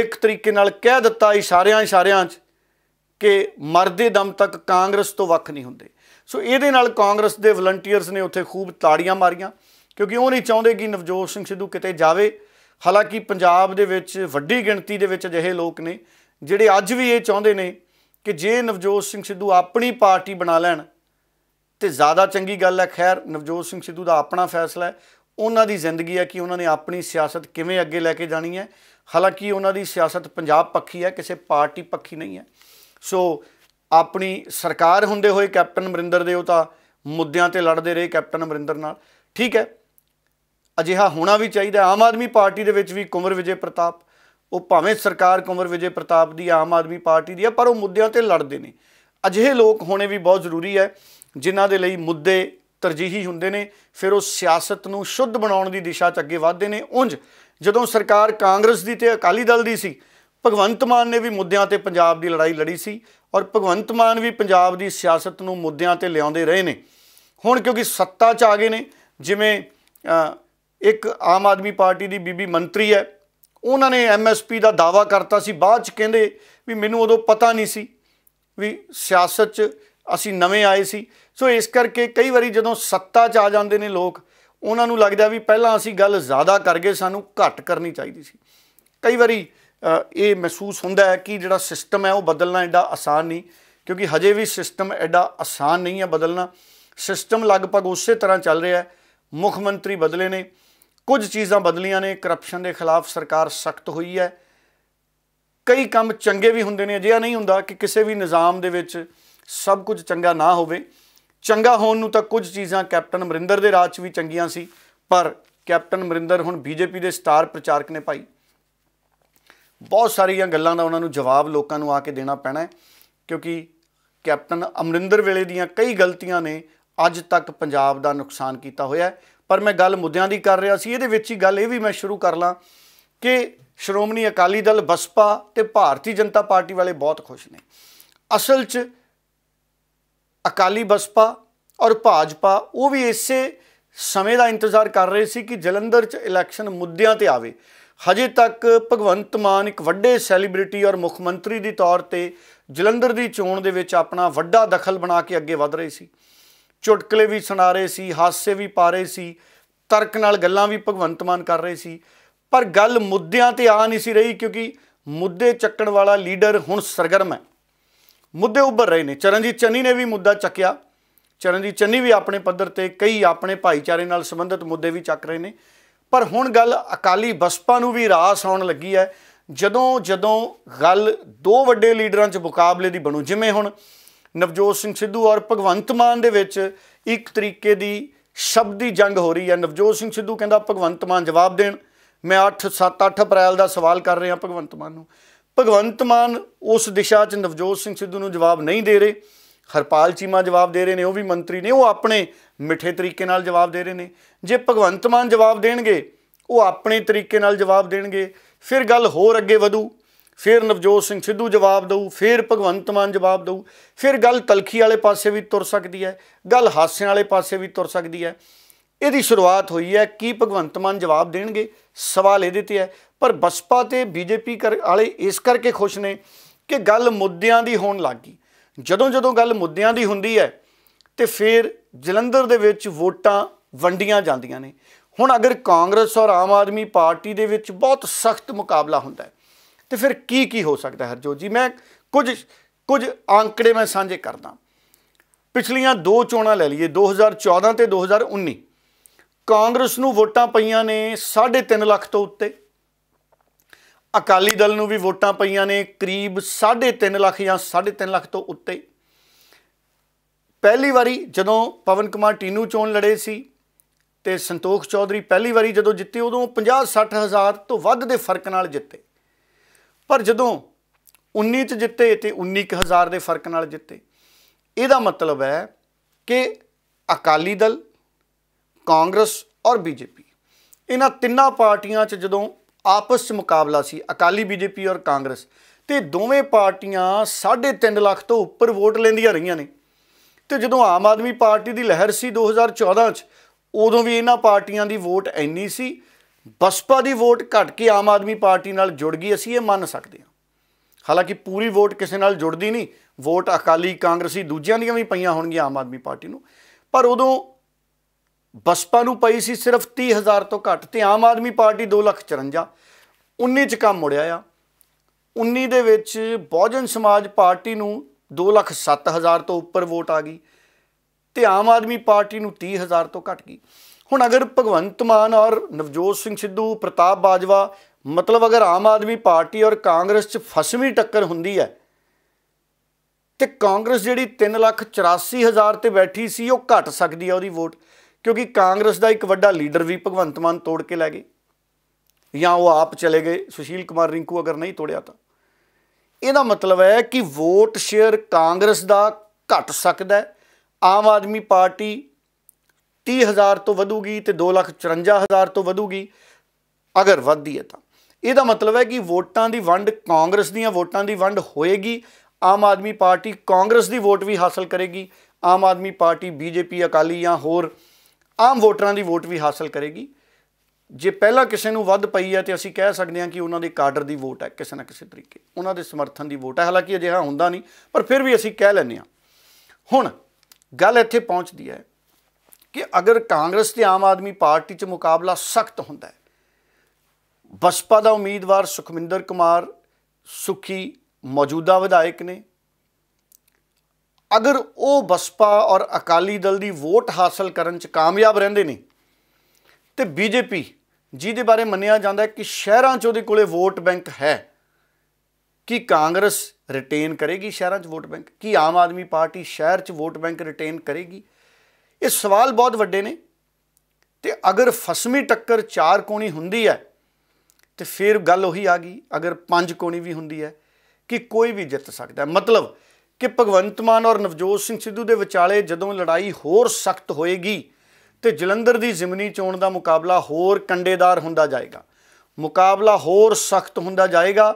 Speaker 1: ਇੱਕ ਤਰੀਕੇ ਨਾਲ ਕਹਿ ਦਿੱਤਾ ਇਸ਼ਾਰਿਆਂ ਇਸ਼ਾਰਿਆਂ 'ਚ ਕਿ ਮਰਦੇ ਦਮ ਤੱਕ ਕਾਂਗਰਸ ਤੋਂ ਵੱਖ ਨਹੀਂ ਹੁੰਦੇ ਸੋ ਇਹਦੇ ਨਾਲ ਕਾਂਗਰਸ ਦੇ ਵਲੰਟੀਅਰਸ ਨੇ ਉੱਥੇ ਖੂਬ ਤਾੜੀਆਂ ਮਾਰੀਆਂ ਕਿਉਂਕਿ ਉਹ ਨਹੀਂ ਚਾਹੁੰਦੇ ਕਿ ਨਵਜੋਤ ਸਿੰਘ ਸਿੱਧੂ ਕਿਤੇ ਜਾਵੇ ਹਾਲਾਂਕਿ ਪੰਜਾਬ ਦੇ ਵਿੱਚ ਵੱਡੀ ਗਿਣਤੀ ਦੇ ਵਿੱਚ ਅਜਿਹੇ ਲੋਕ ਨੇ ਜਿਹੜੇ ਅੱਜ ਵੀ ਇਹ ਚਾਹੁੰਦੇ ਨੇ ਕਿ ਜੇ ਨਵਜੋਤ ਸਿੰਘ ਸਿੱਧੂ ਆਪਣੀ ਪਾਰਟੀ ਬਣਾ ਲੈਣ ਤੇ ਜ਼ਿਆਦਾ ਚੰਗੀ ਗੱਲ ਹੈ ਖੈਰ ਨਵਜੋਤ ਸਿੰਘ ਸਿੱਧੂ ਦਾ ਆਪਣਾ ਫੈਸਲਾ ਹੈ ਉਹਨਾਂ ਦੀ ਜ਼ਿੰਦਗੀ ਹੈ ਕਿ ਉਹਨਾਂ ਨੇ ਆਪਣੀ ਸਿਆਸਤ ਕਿਵੇਂ ਅੱਗੇ ਲੈ ਕੇ ਜਾਣੀ ਹੈ ਹਾਲਾਂਕਿ ਉਹਨਾਂ ਦੀ ਸਿਆਸਤ ਪੰਜਾਬ ਪੱਖੀ ਹੈ ਕਿਸੇ ਪਾਰਟੀ ਪੱਖੀ ਨਹੀਂ ਹੈ ਸੋ ਆਪਣੀ ਸਰਕਾਰ ਹੁੰਦੇ ਹੋਏ ਕੈਪਟਨ ਅਮਰਿੰਦਰ ਦੇ ਉਹ ਤਾਂ ਮੁੱਦਿਆਂ ਤੇ ਲੜਦੇ ਰਹੇ ਕੈਪਟਨ ਅਮਰਿੰਦਰ ਨਾਲ ਠੀਕ ਹੈ ਅਜਿਹਾ ਹੋਣਾ ਵੀ ਚਾਹੀਦਾ ਆਮ ਆਦਮੀ ਪਾਰਟੀ ਦੇ ਵਿੱਚ ਵੀ ਕੁਮਰ ਵਿਜੇ ਪ੍ਰਤਾਪ ਉਹ ਭਾਵੇਂ ਸਰਕਾਰ ਕੁਮਰ ਵਿਜੇ ਪ੍ਰਤਾਪ ਦੀ ਆਮ ਆਦਮੀ ਪਾਰਟੀ ਦੀ ਆ ਪਰ ਉਹ ਮੁੱਦਿਆਂ ਤੇ ਲੜਦੇ ਨੇ ਅਜਿਹੇ ਲੋਕ ਹੋਣੇ ਵੀ ਬਹੁਤ ਜ਼ਰੂਰੀ ਹੈ ਜਿਨ੍ਹਾਂ ਦੇ ਲਈ ਮੁੱਦੇ ਤਰਜੀਹੀ ਹੁੰਦੇ ਨੇ ਫਿਰ ਉਹ ਸਿਆਸਤ ਨੂੰ ਸ਼ੁੱਧ ਬਣਾਉਣ ਦੀ ਦਿਸ਼ਾ 'ਚ ਅੱਗੇ ਵਧਦੇ ਨੇ ਉੰਜ ਜਦੋਂ ਸਰਕਾਰ ਕਾਂਗਰਸ ਦੀ ਤੇ ਅਕਾਲੀ ਦਲ ਦੀ ਸੀ ਭਗਵੰਤ ਮਾਨ ਨੇ ਵੀ ਮੁੱਦਿਆਂ ਤੇ ਪੰਜਾਬ ਦੀ ਲੜਾਈ ਲੜੀ ਸੀ ਔਰ ਭਗਵੰਤ ਮਾਨ ਵੀ ਪੰਜਾਬ ਦੀ ਸਿਆਸਤ ਨੂੰ ਮੁੱਦਿਆਂ ਤੇ ਲਿਆਉਂਦੇ ਰਹੇ ਨੇ ਹੁਣ ਕਿਉਂਕਿ ਸੱਤਾ 'ਚ ਆ ਗਏ ਨੇ ਜਿਵੇਂ ਇੱਕ ਆਮ ਆਦਮੀ ਪਾਰਟੀ ਦੀ ਬੀਬੀ ਮੰਤਰੀ ਹੈ ਉਹਨਾਂ ਨੇ ਐਮਐਸਪੀ ਦਾ ਦਾਵਾ ਕਰਤਾ ਸੀ ਬਾਅਦ ਚ ਕਹਿੰਦੇ ਵੀ ਮੈਨੂੰ ਉਦੋਂ ਪਤਾ ਨਹੀਂ ਸੀ ਵੀ ਸਿਆਸਤ 'ਚ ਅਸੀਂ ਨਵੇਂ ਆਏ ਸੀ ਸੋ ਇਸ ਕਰਕੇ ਕਈ ਵਾਰੀ ਜਦੋਂ ਸੱਤਾ 'ਚ ਆ ਜਾਂਦੇ ਨੇ ਲੋਕ ਉਹਨਾਂ ਨੂੰ ਲੱਗਦਾ ਵੀ ਪਹਿਲਾਂ ਅਸੀਂ ਗੱਲ ਜ਼ਿਆਦਾ ਕਰ ਗਏ ਸਾਨੂੰ ਘੱਟ ਕਰਨੀ ਚਾਹੀਦੀ ਸੀ ਕਈ ਵਾਰੀ ਇਹ ਮਹਿਸੂਸ ਹੁੰਦਾ ਹੈ ਕਿ ਜਿਹੜਾ ਸਿਸਟਮ ਹੈ ਉਹ ਬਦਲਣਾ ਐਡਾ ਆਸਾਨ ਨਹੀਂ ਕਿਉਂਕਿ ਹਜੇ ਵੀ ਸਿਸਟਮ ਐਡਾ ਆਸਾਨ ਨਹੀਂ ਹੈ ਬਦਲਣਾ ਸਿਸਟਮ ਲਗਭਗ ਉਸੇ ਤਰ੍ਹਾਂ ਚੱਲ ਰਿਹਾ ਹੈ ਮੁੱਖ ਮੰਤਰੀ ਬਦਲੇ ਨੇ ਕੁਝ ਚੀਜ਼ਾਂ ਬਦਲੀਆਂ ਨੇ ਕਰਪਸ਼ਨ ਦੇ ਖਿਲਾਫ ਸਰਕਾਰ ਸਖਤ ਹੋਈ ਹੈ ਕਈ ਕੰਮ ਚੰਗੇ ਵੀ ਹੁੰਦੇ ਨੇ ਅਜਿਹਾ ਨਹੀਂ ਹੁੰਦਾ ਕਿ ਕਿਸੇ ਵੀ ਨਿਜ਼ਾਮ ਦੇ ਵਿੱਚ ਸਭ ਕੁਝ ਚੰਗਾ ਨਾ ਹੋਵੇ ਚੰਗਾ ਹੋਣ ਨੂੰ ਤਾਂ ਕੁਝ ਚੀਜ਼ਾਂ ਕੈਪਟਨ ਅਮਰਿੰਦਰ ਦੇ ਰਾਜ 'ਚ ਵੀ ਚੰਗੀਆਂ ਸੀ ਪਰ ਕੈਪਟਨ ਅਮਰਿੰਦਰ ਹੁਣ ਬੀਜੇਪੀ ਦੇ ਸਟਾਰ ਪ੍ਰਚਾਰਕ ਨੇ ਭਾਈ ਬਹੁਤ ਸਾਰੀਆਂ ਗੱਲਾਂ ਦਾ ਉਹਨਾਂ ਨੂੰ ਜਵਾਬ ਲੋਕਾਂ ਨੂੰ ਆ ਕੇ ਦੇਣਾ ਪੈਣਾ ਹੈ ਕਿਉਂਕਿ ਕੈਪਟਨ ਅਮਰਿੰਦਰ ਵੇਲੇ ਦੀਆਂ ਕਈ ਗਲਤੀਆਂ ਨੇ ਅੱਜ ਤੱਕ ਪੰਜਾਬ ਦਾ ਨੁਕਸਾਨ ਕੀਤਾ ਹੋਇਆ ਹੈ ਪਰ ਮੈਂ ਗੱਲ ਮੁੱਦਿਆਂ ਦੀ ਕਰ ਰਿਹਾ ਸੀ ਇਹਦੇ ਵਿੱਚ ਹੀ ਗੱਲ ਇਹ ਵੀ ਮੈਂ ਸ਼ੁਰੂ ਕਰ ਲਾਂ ਕਿ ਸ਼੍ਰੋਮਣੀ ਅਕਾਲੀ ਦਲ ਬਸਪਾ ਤੇ ਭਾਰਤੀ ਜਨਤਾ ਪਾਰਟੀ ਵਾਲੇ ਬਹੁਤ ਖੁਸ਼ ਨੇ ਅਸਲ 'ਚ ਅਕਾਲੀ ਬਸਪਾ ਔਰ ਭਾਜਪਾ ਉਹ ਵੀ ਇਸੇ ਸਮੇਂ ਦਾ ਇੰਤਜ਼ਾਰ ਕਰ ਰਹੇ ਸੀ ਕਿ ਜਲੰਧਰ 'ਚ ਇਲੈਕਸ਼ਨ ਮੁੱਦਿਆਂ ਤੇ ਆਵੇ ਹਜੇ ਤੱਕ ਭਗਵੰਤ ਮਾਨ ਇੱਕ ਵੱਡੇ ਸੈਲੀਬ੍ਰਿਟੀ ਔਰ ਮੁੱਖ ਮੰਤਰੀ ਦੀ ਤੌਰ ਤੇ ਜਲੰਧਰ ਦੀ ਚੋਣ ਦੇ ਵਿੱਚ ਆਪਣਾ ਵੱਡਾ ਦਖਲ ਬਣਾ ਕੇ ਅੱਗੇ ਵਧ ਰਹੇ ਸੀ ਚੁਟਕਲੇ ਵੀ ਸੁਣਾ ਰਹੇ ਸੀ ਹਾਸੇ ਵੀ ਪਾ ਰਹੇ ਸੀ ਤਰਕ ਨਾਲ ਗੱਲਾਂ ਵੀ ਭਗਵੰਤ ਮਾਨ ਕਰ ਰਹੇ ਸੀ ਪਰ ਗੱਲ ਮੁੱਦਿਆਂ ਤੇ ਆ ਨਹੀਂ ਸੀ ਰਹੀ ਕਿਉਂਕਿ ਮੁੱਦੇ ਚੱਕਣ ਵਾਲਾ ਲੀਡਰ ਹੁਣ ਸਰਗਰਮ ਹੈ ਮੁੱਦੇ ਉੱਭਰ ਰਹੇ ਨੇ ਚਰਨਜੀਤ ਚੰਨੀ ਨੇ ਵੀ ਮੁੱਦਾ ਚੱਕਿਆ ਚਰਨਜੀਤ ਚੰਨੀ ਵੀ ਆਪਣੇ ਪੱਧਰ ਤੇ ਕਈ ਆਪਣੇ ਭਾਈਚਾਰੇ ਨਾਲ ਸੰਬੰਧਿਤ ਮੁੱਦੇ ਵੀ ਚੱਕ ਰਹੇ ਨੇ ਪਰ ਹੁਣ ਗੱਲ ਅਕਾਲੀ ਬਸਪਾ ਨੂੰ ਵੀ ਰਾਸ ਆਉਣ ਲੱਗੀ ਹੈ ਜਦੋਂ ਜਦੋਂ ਗੱਲ ਦੋ ਵੱਡੇ ਲੀਡਰਾਂ 'ਚ ਮੁਕਾਬਲੇ ਦੀ ਬਣੂ ਜਿਵੇਂ ਹੁਣ ਨਵਜੋਤ ਸਿੰਘ ਸਿੱਧੂ ਔਰ ਭਗਵੰਤ ਮਾਨ ਦੇ ਵਿੱਚ ਇੱਕ ਤਰੀਕੇ ਦੀ ਸ਼ਬਦੀ ਜੰਗ ਹੋ ਰਹੀ ਹੈ ਨਵਜੋਤ ਸਿੰਘ ਸਿੱਧੂ ਕਹਿੰਦਾ ਭਗਵੰਤ ਮਾਨ ਜਵਾਬ ਦੇਣ ਮੈਂ 8 7 8 ਅਪ੍ਰੈਲ ਦਾ ਸਵਾਲ ਕਰ ਰਿਹਾ ਭਗਵੰਤ ਮਾਨ ਨੂੰ ਭਗਵੰਤ ਮਾਨ ਉਸ ਦਿਸ਼ਾ 'ਚ ਨਵਜੋਤ ਸਿੰਘ ਸਿੱਧੂ ਨੂੰ ਜਵਾਬ ਨਹੀਂ ਦੇ ਰਹੇ ਹਰਪਾਲ ਚੀਮਾ ਜਵਾਬ ਦੇ ਰਹੇ ਨੇ ਉਹ ਵੀ ਮੰਤਰੀ ਨੇ ਉਹ ਆਪਣੇ ਮਿੱਠੇ ਤਰੀਕੇ ਨਾਲ ਜਵਾਬ ਦੇ ਰਹੇ ਨੇ ਜੇ ਭਗਵੰਤ ਮਾਨ ਜਵਾਬ ਦੇਣਗੇ ਉਹ ਆਪਣੇ ਤਰੀਕੇ ਨਾਲ ਜਵਾਬ ਦੇਣਗੇ ਫਿਰ ਗੱਲ ਹੋਰ ਅੱਗੇ ਵਧੂ ਫਿਰ ਨਵਜੋਤ ਸਿੰਘ ਸਿੱਧੂ ਜਵਾਬ ਦਊ ਫਿਰ ਭਗਵੰਤ ਮਾਨ ਜਵਾਬ ਦਊ ਫਿਰ ਗੱਲ ਤਲਖੀ ਵਾਲੇ ਪਾਸੇ ਵੀ ਤੁਰ ਸਕਦੀ ਹੈ ਗੱਲ ਹਾਸਿਆਂ ਵਾਲੇ ਪਾਸੇ ਵੀ ਤੁਰ ਸਕਦੀ ਹੈ ਇਹਦੀ ਸ਼ੁਰੂਆਤ ਹੋਈ ਹੈ ਕੀ ਭਗਵੰਤ ਮਾਨ ਜਵਾਬ ਦੇਣਗੇ ਸਵਾਲ ਇਹਦੇ ਤੇ ਹੈ ਪਰ ਬਸਪਾ ਤੇ ਬੀਜੇਪੀ ਵਾਲੇ ਇਸ ਕਰਕੇ ਖੁਸ਼ ਨੇ ਕਿ ਗੱਲ ਮੁੱਦਿਆਂ ਦੀ ਹੋਣ ਲੱਗ ਗਈ ਜਦੋਂ ਜਦੋਂ ਗੱਲ ਮੁੱਦਿਆਂ ਦੀ ਹੁੰਦੀ ਹੈ ਤੇ ਫਿਰ ਜਲੰਧਰ ਦੇ ਵਿੱਚ ਵੋਟਾਂ ਵੰਡੀਆਂ ਜਾਂਦੀਆਂ ਨੇ ਹੁਣ ਅਗਰ ਕਾਂਗਰਸ ਔਰ ਆਮ ਆਦਮੀ ਪਾਰਟੀ ਦੇ ਵਿੱਚ ਬਹੁਤ ਸਖਤ ਮੁਕਾਬਲਾ ਹੁੰਦਾ ਹੈ ਤੇ ਫਿਰ ਕੀ ਕੀ ਹੋ ਸਕਦਾ ਹਰਜੋਤ ਜੀ ਮੈਂ ਕੁਝ ਕੁਝ ਅੰਕੜੇ ਮੈਂ ਸਾਂਝੇ ਕਰਦਾ ਪਿਛਲੀਆਂ ਦੋ ਚੋਣਾਂ ਲੈ ਲਈਏ 2014 ਤੇ 2019 ਕਾਂਗਰਸ ਨੂੰ ਵੋਟਾਂ ਪਈਆਂ ਨੇ 3.5 ਲੱਖ ਤੋਂ ਉੱਤੇ ਅਕਾਲੀ ਦਲ ਨੂੰ ਵੀ ਵੋਟਾਂ ਪਈਆਂ ਨੇ ਕਰੀਬ 3.5 ਲੱਖ ਜਾਂ 3.5 ਲੱਖ ਤੋਂ ਉੱਤੇ ਪਹਿਲੀ ਵਾਰੀ ਜਦੋਂ ਪਵਨ ਕੁਮਾਰ ਟੀਨੂ ਚੋਣ ਲੜੇ ਸੀ ਤੇ ਸੰਤੋਖ ਚੌਧਰੀ ਪਹਿਲੀ ਵਾਰੀ ਜਦੋਂ ਜਿੱਤੇ ਉਦੋਂ 50 60 ਹਜ਼ਾਰ ਤੋਂ ਵੱਧ ਦੇ ਫਰਕ ਨਾਲ ਜਿੱਤੇ ਪਰ ਜਦੋਂ 19 ਚ ਜਿੱਤੇ ਤੇ 19000 ਦੇ ਫਰਕ ਨਾਲ ਜਿੱਤੇ ਇਹਦਾ ਮਤਲਬ ਹੈ ਕਿ ਅਕਾਲੀ ਦਲ ਕਾਂਗਰਸ ਔਰ ਬੀਜੇਪੀ ਇਹਨਾਂ ਤਿੰਨਾਂ ਪਾਰਟੀਆਂ 'ਚ ਜਦੋਂ ਆਪਸ 'ਚ ਮੁਕਾਬਲਾ ਸੀ ਅਕਾਲੀ ਬੀਜੇਪੀ ਔਰ ਕਾਂਗਰਸ ਤੇ ਦੋਵੇਂ ਪਾਰਟੀਆਂ 3.5 ਲੱਖ ਤੋਂ ਉੱਪਰ ਵੋਟ ਲੈਂਦੀਆਂ ਰਹੀਆਂ ਨੇ ਤੇ ਜਦੋਂ ਆਮ ਆਦਮੀ ਪਾਰਟੀ ਦੀ ਲਹਿਰ ਸੀ 2014 'ਚ ਉਦੋਂ ਵੀ ਇਹਨਾਂ ਪਾਰਟੀਆਂ ਦੀ ਵੋਟ ਐਨੀ ਸੀ ਬਸਪਾ ਦੀ ਵੋਟ ਘਟ ਕੇ ਆਮ ਆਦਮੀ ਪਾਰਟੀ ਨਾਲ ਜੁੜ ਗਈ ਅਸੀਂ ਇਹ ਮੰਨ ਸਕਦੇ ਹਾਂ ਹਾਲਾਂਕਿ ਪੂਰੀ ਵੋਟ ਕਿਸੇ ਨਾਲ ਜੁੜਦੀ ਨਹੀਂ ਵੋਟ ਅਕਾਲੀ ਕਾਂਗਰਸੀ ਦੂਜਿਆਂ ਦੀਆਂ ਵੀ ਪਈਆਂ ਹੋਣਗੀਆਂ ਆਮ ਆਦਮੀ ਪਾਰਟੀ ਨੂੰ ਪਰ ਉਦੋਂ ਬਸਪਾ ਨੂੰ ਪਈ ਸੀ ਸਿਰਫ 30000 ਤੋਂ ਘੱਟ ਤੇ ਆਮ ਆਦਮੀ ਪਾਰਟੀ 2,54 19 ਚ ਕੰਮ ਮੁੜਿਆ ਆ 19 ਦੇ ਵਿੱਚ ਬਹੁਜਨ ਸਮਾਜ ਪਾਰਟੀ ਨੂੰ 2,07,000 ਤੋਂ ਉੱਪਰ ਵੋਟ ਆ ਗਈ ਤੇ ਆਮ ਆਦਮੀ ਪਾਰਟੀ ਨੂੰ 30000 ਤੋਂ ਘਟ ਗਈ ਹੁਣ ਅਗਰ ਭਗਵੰਤ ਮਾਨ ਔਰ ਨਵਜੋਤ ਸਿੰਘ ਸਿੱਧੂ ਪ੍ਰਤਾਪ ਬਾਜਵਾ ਮਤਲਬ ਅਗਰ ਆਮ ਆਦਮੀ ਪਾਰਟੀ ਔਰ ਕਾਂਗਰਸ 'ਚ ਫਸਵੀਂ ਟੱਕਰ ਹੁੰਦੀ ਹੈ ਤੇ ਕਾਂਗਰਸ ਜਿਹੜੀ 384000 ਤੇ ਬੈਠੀ ਸੀ ਉਹ ਘਟ ਸਕਦੀ ਆ ਉਹਦੀ ਵੋਟ ਕਿਉਂਕਿ ਕਾਂਗਰਸ ਦਾ ਇੱਕ ਵੱਡਾ ਲੀਡਰ ਵੀ ਭਗਵੰਤ ਮਾਨ ਤੋੜ ਕੇ ਲੈ ਗਏ ਜਾਂ ਉਹ ਆਪ ਚਲੇ ਗਏ ਸੁਸ਼ੀਲ ਕੁਮਾਰ ਰਿੰਕੂ ਅਗਰ ਨਹੀਂ ਤੋੜਿਆ ਤਾਂ ਇਹਦਾ ਮਤਲਬ ਹੈ ਕਿ ਵੋਟ ਸ਼ੇਅਰ ਕਾਂਗਰਸ ਦਾ ਘਟ ਸਕਦਾ ਆਮ ਆਦਮੀ ਪਾਰਟੀ 30000 ਤੋਂ ਵਧੂਗੀ ਤੇ 254000 ਤੋਂ ਵਧੂਗੀ ਅਗਰ ਵਧਦੀ ਹੈ ਤਾਂ ਇਹਦਾ ਮਤਲਬ ਹੈ ਕਿ ਵੋਟਾਂ ਦੀ ਵੰਡ ਕਾਂਗਰਸ ਦੀਆਂ ਵੋਟਾਂ ਦੀ ਵੰਡ ਹੋਏਗੀ ਆਮ ਆਦਮੀ ਪਾਰਟੀ ਕਾਂਗਰਸ ਦੀ ਵੋਟ ਵੀ ਹਾਸਲ ਕਰੇਗੀ ਆਮ ਆਦਮੀ ਪਾਰਟੀ ਬੀਜੇਪੀ ਅਕਾਲੀ ਜਾਂ ਹੋਰ ਆਮ ਵੋਟਰਾਂ ਦੀ ਵੋਟ ਵੀ ਹਾਸਲ ਕਰੇਗੀ ਜੇ ਪਹਿਲਾਂ ਕਿਸੇ ਨੂੰ ਵੱਧ ਪਈ ਹੈ ਤੇ ਅਸੀਂ ਕਹਿ ਸਕਦੇ ਹਾਂ ਕਿ ਉਹਨਾਂ ਦੇ ਕਾਡਰ ਦੀ ਵੋਟ ਹੈ ਕਿਸੇ ਨਾ ਕਿਸੇ ਤਰੀਕੇ ਉਹਨਾਂ ਦੇ ਸਮਰਥਨ ਦੀ ਵੋਟ ਹੈ ਹਾਲਾਂਕਿ ਅਜਿਹਾ ਹੁੰਦਾ ਨਹੀਂ ਪਰ ਫਿਰ ਵੀ ਅਸੀਂ ਕਹਿ ਲੈਂਦੇ ਹਾਂ ਹੁਣ ਗੱਲ ਇੱਥੇ ਪਹੁੰਚਦੀ ਹੈ ਕਿ ਅਗਰ ਕਾਂਗਰਸ ਤੇ ਆਮ ਆਦਮੀ ਪਾਰਟੀ 'ਚ ਮੁਕਾਬਲਾ ਸਖਤ ਹੁੰਦਾ ਹੈ ਬਸਪਾ ਦਾ ਉਮੀਦਵਾਰ ਸੁਖਮਿੰਦਰ ਕੁਮਾਰ ਸੁਖੀ ਮੌਜੂਦਾ ਵਿਧਾਇਕ ਨੇ ਅਗਰ ਉਹ ਬਸਪਾ ਔਰ ਅਕਾਲੀ ਦਲ ਦੀ ਵੋਟ ਹਾਸਲ ਕਰਨ 'ਚ ਕਾਮਯਾਬ ਰਹਿੰਦੇ ਨੇ ਤੇ ਬੀਜੇਪੀ ਜਿਹਦੇ ਬਾਰੇ ਮੰਨਿਆ ਜਾਂਦਾ ਹੈ ਕਿ ਸ਼ਹਿਰਾਂ 'ਚ ਉਹਦੇ ਕੋਲੇ ਵੋਟ ਬੈਂਕ ਹੈ ਕਿ ਕਾਂਗਰਸ ਰਿਟੇਨ ਕਰੇਗੀ ਸ਼ਹਿਰਾਂ 'ਚ ਵੋਟ ਬੈਂਕ ਕੀ ਆਮ ਆਦਮੀ ਪਾਰਟੀ ਸ਼ਹਿਰ 'ਚ ਵੋਟ ਬੈਂਕ ਰਿਟੇਨ ਕਰੇਗੀ ਇਹ ਸਵਾਲ ਬਹੁਤ ਵੱਡੇ ਨੇ ਤੇ ਅਗਰ ਫਸਮੀ ਟੱਕਰ ਚਾਰ ਕੋਣੀ ਹੁੰਦੀ ਹੈ ਤੇ ਫਿਰ ਗੱਲ ਉਹੀ ਆ ਗਈ ਅਗਰ ਪੰਜ ਕੋਣੀ ਵੀ ਹੁੰਦੀ ਹੈ ਕਿ ਕੋਈ ਵੀ ਜਿੱਤ ਸਕਦਾ ਮਤਲਬ ਕਿ ਭਗਵੰਤ ਮਾਨ ਔਰ ਨਵਜੋਤ ਸਿੰਘ ਸਿੱਧੂ ਦੇ ਵਿਚਾਲੇ ਜਦੋਂ ਲੜਾਈ ਹੋਰ ਸਖਤ ਹੋਏਗੀ ਤੇ ਜਲੰਧਰ ਦੀ ਜ਼ਿਮਨੀ ਚੋਣ ਦਾ ਮੁਕਾਬਲਾ ਹੋਰ ਕੰਡੇਦਾਰ ਹੁੰਦਾ ਜਾਏਗਾ ਮੁਕਾਬਲਾ ਹੋਰ ਸਖਤ ਹੁੰਦਾ ਜਾਏਗਾ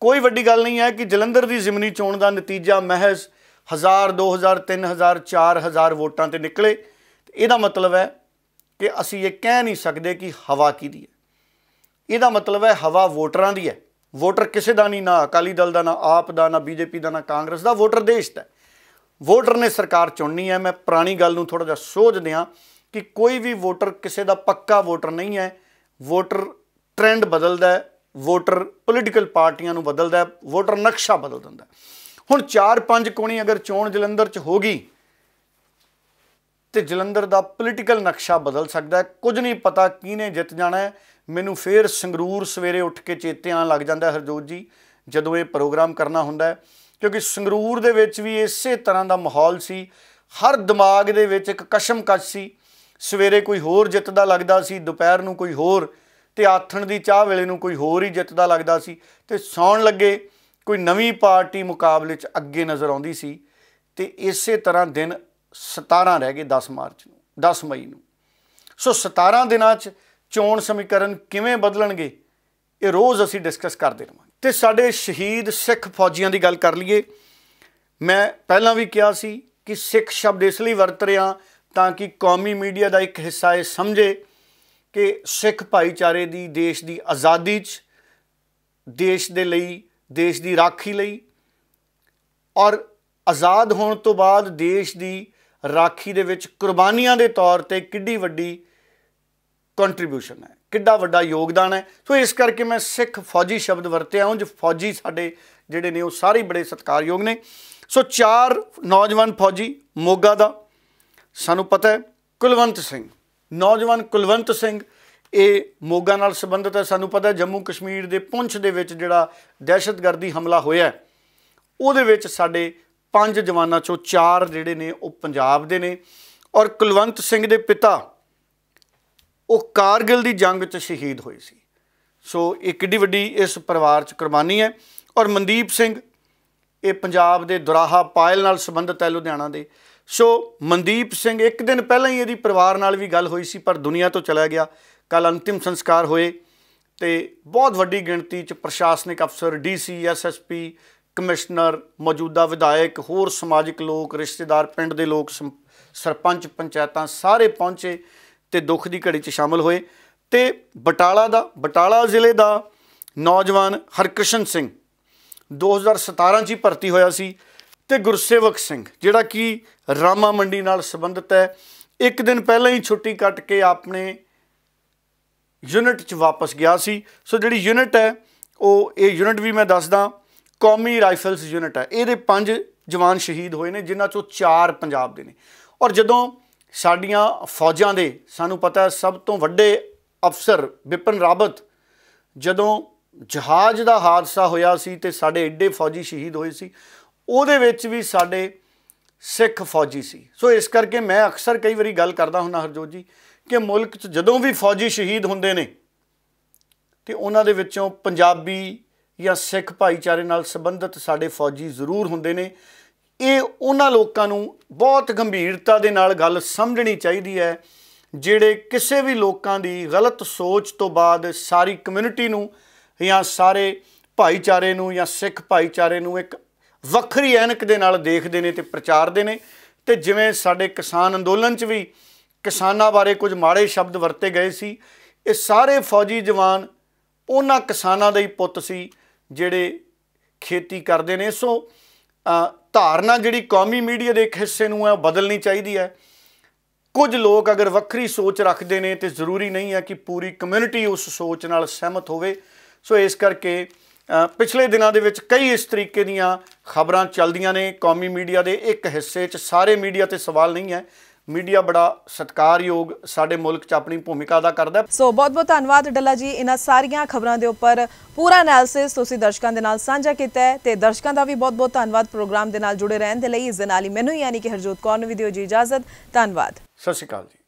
Speaker 1: ਕੋਈ ਵੱਡੀ ਗੱਲ ਨਹੀਂ ਹੈ ਕਿ ਜਲੰਧਰ ਦੀ ਜ਼ਿਮਨੀ ਚੋਣ ਦਾ ਨਤੀਜਾ ਮਹਿਜ਼ 1000 2000 3000 4000 ਵੋਟਾਂ ਤੇ ਨਿਕਲੇ ਇਹਦਾ ਮਤਲਬ ਹੈ ਕਿ ਅਸੀਂ ਇਹ ਕਹਿ ਨਹੀਂ ਸਕਦੇ ਕਿ ਹਵਾ ਕੀ ਦੀ ਹੈ ਇਹਦਾ ਮਤਲਬ ਹੈ ਹਵਾ ਵੋਟਰਾਂ ਦੀ ਹੈ ਵੋਟਰ ਕਿਸੇ ਦਾ ਨਹੀਂ ਨਾ ਅਕਾਲੀ ਦਲ ਦਾ ਨਾ ਆਪ ਦਾ ਨਾ ਬੀਜੇਪੀ ਦਾ ਨਾ ਕਾਂਗਰਸ ਦਾ ਵੋਟਰ ਦੇਸ਼ ਦਾ ਵੋਟਰ ਨੇ ਸਰਕਾਰ ਚੁਣਨੀ ਹੈ ਮੈਂ ਪੁਰਾਣੀ ਗੱਲ ਨੂੰ ਥੋੜਾ ਜਿਹਾ ਸੋਚਦੇ ਹਾਂ ਕਿ ਕੋਈ ਵੀ ਵੋਟਰ ਕਿਸੇ ਦਾ ਪੱਕਾ ਵੋਟਰ ਨਹੀਂ ਹੈ ਵੋਟਰ ਟ੍ਰੈਂਡ ਬਦਲਦਾ ਹੈ ਵੋਟਰ ਪੋਲੀਟੀਕਲ ਪਾਰਟੀਆਂ ਨੂੰ ਬਦਲਦਾ ਹੈ ਵੋਟਰ ਨਕਸ਼ਾ ਬਦਲ ਦਿੰਦਾ ਹੈ ਹੁਣ 4-5 ਕੋਣੀ ਅਗਰ ਚੋਣ ਜਲੰਧਰ 'ਚ ਹੋ ਗਈ ਤੇ ਜਲੰਧਰ ਦਾ ਪੋਲੀਟੀਕਲ ਨਕਸ਼ਾ ਬਦਲ ਸਕਦਾ ਹੈ ਕੁਝ ਨਹੀਂ ਪਤਾ ਕਿਹਨੇ ਜਿੱਤ ਜਾਣਾ ਹੈ ਮੈਨੂੰ ਫੇਰ ਸੰਗਰੂਰ ਸਵੇਰੇ ਉੱਠ ਕੇ ਚੇਤੇ ਆਣ ਲੱਗ ਜਾਂਦਾ ਹਰਜੋਤ ਜੀ ਜਦੋਂ ਇਹ ਪ੍ਰੋਗਰਾਮ ਕਰਨਾ ਹੁੰਦਾ ਹੈ ਕਿਉਂਕਿ ਸੰਗਰੂਰ ਦੇ ਵਿੱਚ ਵੀ ਇਸੇ ਤਰ੍ਹਾਂ ਦਾ ਮਾਹੌਲ ਸੀ ਹਰ ਦਿਮਾਗ ਦੇ ਵਿੱਚ ਇੱਕ ਕਸ਼ਮਕਸ਼ ਸੀ ਸਵੇਰੇ ਕੋਈ ਹੋਰ ਜਿੱਤਦਾ ਲੱਗਦਾ ਸੀ ਦੁਪਹਿਰ ਨੂੰ ਕੋਈ ਹੋਰ ਤੇ ਆਥਣ ਦੀ ਚਾਹ ਵੇਲੇ ਨੂੰ ਕੋਈ ਹੋਰ ਹੀ ਜਿੱਤਦਾ ਲੱਗਦਾ ਸੀ ਤੇ ਸੌਣ ਲੱਗੇ ਕੋਈ ਨਵੀਂ ਪਾਰਟੀ ਮੁਕਾਬਲੇ 'ਚ ਅੱਗੇ ਨਜ਼ਰ ਆਉਂਦੀ ਸੀ ਤੇ ਇਸੇ ਤਰ੍ਹਾਂ ਦਿਨ 17 ਰਹਿ ਗਏ 10 ਮਾਰਚ ਨੂੰ 10 ਮਈ ਨੂੰ ਸੋ 17 ਦਿਨਾਂ 'ਚ ਚੋਣ ਸਮੀਕਰਨ ਕਿਵੇਂ ਬਦਲਣਗੇ ਇਹ ਰੋਜ਼ ਅਸੀਂ ਡਿਸਕਸ ਕਰਦੇ ਰਵਾਂਗੇ ਤੇ ਸਾਡੇ ਸ਼ਹੀਦ ਸਿੱਖ ਫੌਜੀਆਂ ਦੀ ਗੱਲ ਕਰ ਲਈਏ ਮੈਂ ਪਹਿਲਾਂ ਵੀ ਕਿਹਾ ਸੀ ਕਿ ਸਿੱਖ ਸ਼ਬਦ ਇਸ ਲਈ ਵਰਤ ਰਿਆਂ ਤਾਂ ਕਿ ਕੌਮੀ ਮੀਡੀਆ ਦਾ ਇੱਕ ਹਿੱਸਾ ਇਹ ਸਮਝੇ ਕਿ ਸਿੱਖ ਭਾਈਚਾਰੇ ਦੀ ਦੇਸ਼ ਦੀ ਆਜ਼ਾਦੀ 'ਚ ਦੇਸ਼ ਦੇ ਲਈ ਦੇਸ਼ ਦੀ ਰਾਖੀ ਲਈ ਔਰ ਆਜ਼ਾਦ ਹੋਣ ਤੋਂ ਬਾਅਦ ਦੇਸ਼ ਦੀ ਰਾਖੀ ਦੇ ਵਿੱਚ ਕੁਰਬਾਨੀਆਂ ਦੇ ਤੌਰ ਤੇ ਕਿੱਡੀ ਵੱਡੀ ਕੰਟਰੀਬਿਊਸ਼ਨ ਹੈ ਕਿੱਡਾ ਵੱਡਾ ਯੋਗਦਾਨ ਹੈ ਸੋ ਇਸ ਕਰਕੇ ਮੈਂ ਸਿੱਖ ਫੌਜੀ ਸ਼ਬਦ ਵਰਤਿਆ ਹਾਂ ਜੋ ਫੌਜੀ ਸਾਡੇ ਜਿਹੜੇ ਨੇ ਉਹ ਸਾਰੇ ਬੜੇ ਸਤਿਕਾਰਯੋਗ ਨੇ ਸੋ ਚਾਰ ਨੌਜਵਾਨ ਫੌਜੀ ਮੋਗਾ ਦਾ ਸਾਨੂੰ ਪਤਾ ਹੈ ਕੁਲਵੰਤ ਸਿੰਘ ਨੌਜਵਾਨ ਕੁਲਵੰਤ ਸਿੰਘ ਇਹ ਮੋਗਾ ਨਾਲ ਸੰਬੰਧਿਤ ਹੈ ਸਾਨੂੰ ਪਤਾ ਜੰਮੂ ਕਸ਼ਮੀਰ ਦੇ ਪੁੰਛ ਦੇ ਵਿੱਚ ਜਿਹੜਾ ਦਹਿਸ਼ਤਗਰਦੀ ਹਮਲਾ ਹੋਇਆ ਉਹਦੇ ਵਿੱਚ ਸਾਡੇ ਪੰਜ ਜਵਾਨਾਂ ਚੋਂ ਚਾਰ ਜਿਹੜੇ ਨੇ ਉਹ ਪੰਜਾਬ ਦੇ ਨੇ ਔਰ ਕੁਲਵੰਤ ਸਿੰਘ ਦੇ ਪਿਤਾ ਉਹ ਕਾਰਗਿਲ ਦੀ ਜੰਗ 'ਚ ਸ਼ਹੀਦ ਹੋਏ ਸੀ ਸੋ ਇਹ ਕਿੱਡੀ ਵੱਡੀ ਇਸ ਪਰਿਵਾਰ 'ਚ ਕੁਰਬਾਨੀ ਹੈ ਔਰ ਮਨਦੀਪ ਸਿੰਘ ਇਹ ਪੰਜਾਬ ਦੇ ਦੁਰਾਹਾ ਪਾਇਲ ਨਾਲ ਸੰਬੰਧਿਤ ਹੈ ਲੁਧਿਆਣਾ ਦੇ ਸੋ ਮਨਦੀਪ ਸਿੰਘ ਇੱਕ ਦਿਨ ਪਹਿਲਾਂ ਹੀ ਇਹਦੀ ਪਰਿਵਾਰ ਨਾਲ ਵੀ ਗੱਲ ਹੋਈ ਸੀ ਪਰ ਦੁਨੀਆ ਤੋਂ ਚਲਾ ਗਿਆ ਕੱਲ ਅੰਤਿਮ ਸੰਸਕਾਰ ਹੋਏ ਤੇ ਬਹੁਤ ਵੱਡੀ ਗਿਣਤੀ 'ਚ ਪ੍ਰਸ਼ਾਸਨਿਕ ਅਫਸਰ ਡੀਸੀ ਐਸਐਸਪੀ ਕਮਿਸ਼ਨਰ ਮੌਜੂਦਾ ਵਿਧਾਇਕ ਹੋਰ ਸਮਾਜਿਕ ਲੋਕ ਰਿਸ਼ਤੇਦਾਰ ਪਿੰਡ ਦੇ ਲੋਕ ਸਰਪੰਚ ਪੰਚਾਇਤਾਂ ਸਾਰੇ ਪਹੁੰਚੇ ਤੇ ਦੁੱਖ ਦੀ ਘੜੀ 'ਚ ਸ਼ਾਮਲ ਹੋਏ ਤੇ ਬਟਾਲਾ ਦਾ ਬਟਾਲਾ ਜ਼ਿਲ੍ਹੇ ਦਾ ਨੌਜਵਾਨ ਹਰਕ੍ਰਿਸ਼ਨ ਸਿੰਘ 2017 'ਚ ਹੀ ਭਰਤੀ ਹੋਇਆ ਸੀ ਤੇ ਗੁਰਸੇਵਕ ਸਿੰਘ ਜਿਹੜਾ ਕਿ ਰਾਮਾ ਮੰਡੀ ਨਾਲ ਸੰਬੰਧਿਤ ਹੈ ਇੱਕ ਦਿਨ ਪਹਿਲਾਂ ਹੀ ਛੁੱਟੀ ਕੱਟ ਕੇ ਆਪਣੇ ਯੂਨਿਟ 'ਚ ਵਾਪਸ ਗਿਆ ਸੀ ਸੋ ਜਿਹੜੀ ਯੂਨਿਟ ਹੈ ਉਹ ਇਹ ਯੂਨਿਟ ਵੀ ਮੈਂ ਦੱਸਦਾ ਕੌਮੀ ਰਾਈਫਲਸ ਯੂਨਿਟ ਹੈ ਇਹਦੇ ਪੰਜ ਜਵਾਨ ਸ਼ਹੀਦ ਹੋਏ ਨੇ ਜਿਨ੍ਹਾਂ ਚੋਂ ਚਾਰ ਪੰਜਾਬ ਦੇ ਨੇ ਔਰ ਜਦੋਂ ਸਾਡੀਆਂ ਫੌਜਾਂ ਦੇ ਸਾਨੂੰ ਪਤਾ ਸਭ ਤੋਂ ਵੱਡੇ ਅਫਸਰ ਵਿਪਨ ਰਾਬਤ ਜਦੋਂ ਜਹਾਜ਼ ਦਾ ਹਾਦਸਾ ਹੋਇਆ ਸੀ ਤੇ ਸਾਡੇ ਏਡੇ ਫੌਜੀ ਸ਼ਹੀਦ ਹੋਏ ਸੀ ਉਹਦੇ ਵਿੱਚ ਵੀ ਸਾਡੇ ਸਿੱਖ ਫੌਜੀ ਸੀ ਸੋ ਇਸ ਕਰਕੇ ਮੈਂ ਅਕਸਰ ਕਈ ਵਾਰੀ ਗੱਲ ਕਰਦਾ ਹੁੰਦਾ ਹਰਜੋਤ ਜੀ ਕਿ ਮੁਲਕ 'ਚ ਜਦੋਂ ਵੀ ਫੌਜੀ ਸ਼ਹੀਦ ਹੁੰਦੇ ਨੇ ਤੇ ਉਹਨਾਂ ਦੇ ਵਿੱਚੋਂ ਪੰਜਾਬੀ ਜਾਂ ਸਿੱਖ ਭਾਈਚਾਰੇ ਨਾਲ ਸੰਬੰਧਿਤ ਸਾਡੇ ਫੌਜੀ ਜ਼ਰੂਰ ਹੁੰਦੇ ਨੇ ਇਹ ਉਹਨਾਂ ਲੋਕਾਂ ਨੂੰ ਬਹੁਤ ਗੰਭੀਰਤਾ ਦੇ ਨਾਲ ਗੱਲ ਸਮਝਣੀ ਚਾਹੀਦੀ ਹੈ ਜਿਹੜੇ ਕਿਸੇ ਵੀ ਲੋਕਾਂ ਦੀ ਗਲਤ ਸੋਚ ਤੋਂ ਬਾਅਦ ਸਾਰੀ ਕਮਿਊਨਿਟੀ ਨੂੰ ਜਾਂ ਸਾਰੇ ਭਾਈਚਾਰੇ ਨੂੰ ਜਾਂ ਸਿੱਖ ਭਾਈਚਾਰੇ ਨੂੰ ਇੱਕ ਵੱਖਰੀ ਐਨਕ ਦੇ ਨਾਲ ਦੇਖਦੇ ਨੇ ਤੇ ਪ੍ਰਚਾਰਦੇ ਨੇ ਤੇ ਜਿਵੇਂ ਸਾਡੇ ਕਿਸਾਨ ਅੰਦੋਲਨ 'ਚ ਵੀ ਕਿਸਾਨਾਂ ਬਾਰੇ ਕੁਝ ਮਾੜੇ ਸ਼ਬਦ ਵਰਤੇ ਗਏ ਸੀ ਇਹ ਸਾਰੇ ਫੌਜੀ ਜਵਾਨ ਉਹਨਾਂ ਕਿਸਾਨਾਂ ਦੇ ਹੀ ਪੁੱਤ ਸੀ ਜਿਹੜੇ ਖੇਤੀ ਕਰਦੇ ਨੇ ਸੋ ਧਾਰਨਾ ਜਿਹੜੀ ਕੌਮੀ ਮੀਡੀਆ ਦੇ ਇੱਕ ਹਿੱਸੇ ਨੂੰ ਹੈ ਉਹ ਬਦਲਣੀ ਚਾਹੀਦੀ ਹੈ ਕੁਝ ਲੋਕ ਅਗਰ ਵੱਖਰੀ ਸੋਚ ਰੱਖਦੇ ਨੇ ਤੇ ਜ਼ਰੂਰੀ ਨਹੀਂ ਹੈ ਕਿ ਪੂਰੀ ਕਮਿਊਨਿਟੀ ਉਸ ਸੋਚ ਨਾਲ ਸਹਿਮਤ ਹੋਵੇ ਸੋ ਇਸ ਕਰਕੇ ਪਿਛਲੇ ਦਿਨਾਂ ਦੇ ਵਿੱਚ ਕਈ ਇਸ ਤਰੀਕੇ ਦੀਆਂ ਖਬਰਾਂ ਚੱਲਦੀਆਂ ਨੇ ਕੌਮੀ ਮੀਡੀਆ ਦੇ ਇੱਕ ਹਿੱਸੇ 'ਚ ਸਾਰੇ ਮੀਡੀਆ ਤੇ ਸਵਾਲ ਨਹੀਂ ਹੈ ਮੀਡੀਆ ਬੜਾ ਸਤਿਕਾਰਯੋਗ ਸਾਡੇ ਮੁਲਕ 'ਚ ਆਪਣੀ ਭੂਮਿਕਾ ਅਦਾ ਕਰਦਾ ਸੋ ਬਹੁਤ ਬਹੁਤ ਧੰਨਵਾਦ ਡੱਲਾ ਜੀ ਇਹਨਾਂ ਸਾਰੀਆਂ ਖਬਰਾਂ ਦੇ ਉੱਪਰ ਪੂਰਾ ਐਨਾਲਿਸਿਸ ਤੁਸੀਂ ਦਰਸ਼ਕਾਂ ਦੇ ਨਾਲ ਸਾਂਝਾ ਕੀਤਾ ਤੇ ਦਰਸ਼ਕਾਂ ਦਾ ਵੀ ਬਹੁਤ ਬਹੁਤ ਧੰਨਵਾਦ ਪ੍ਰੋਗਰਾਮ ਦੇ ਨਾਲ ਜੁੜੇ ਰਹਿਣ ਦੇ ਲਈ ਇਸ ਦੇ ਨਾਲ ਹੀ ਮੈਨੂੰ ਯਾਨੀ ਕਿ ਹਰਜੋਤ ਕੌਰ ਨੂੰ ਵੀ ਦਿਓ ਜੀ ਇਜਾਜ਼ਤ ਧੰਨਵਾਦ ਸਤਿ ਸ਼੍ਰੀ ਅਕਾਲ ਜੀ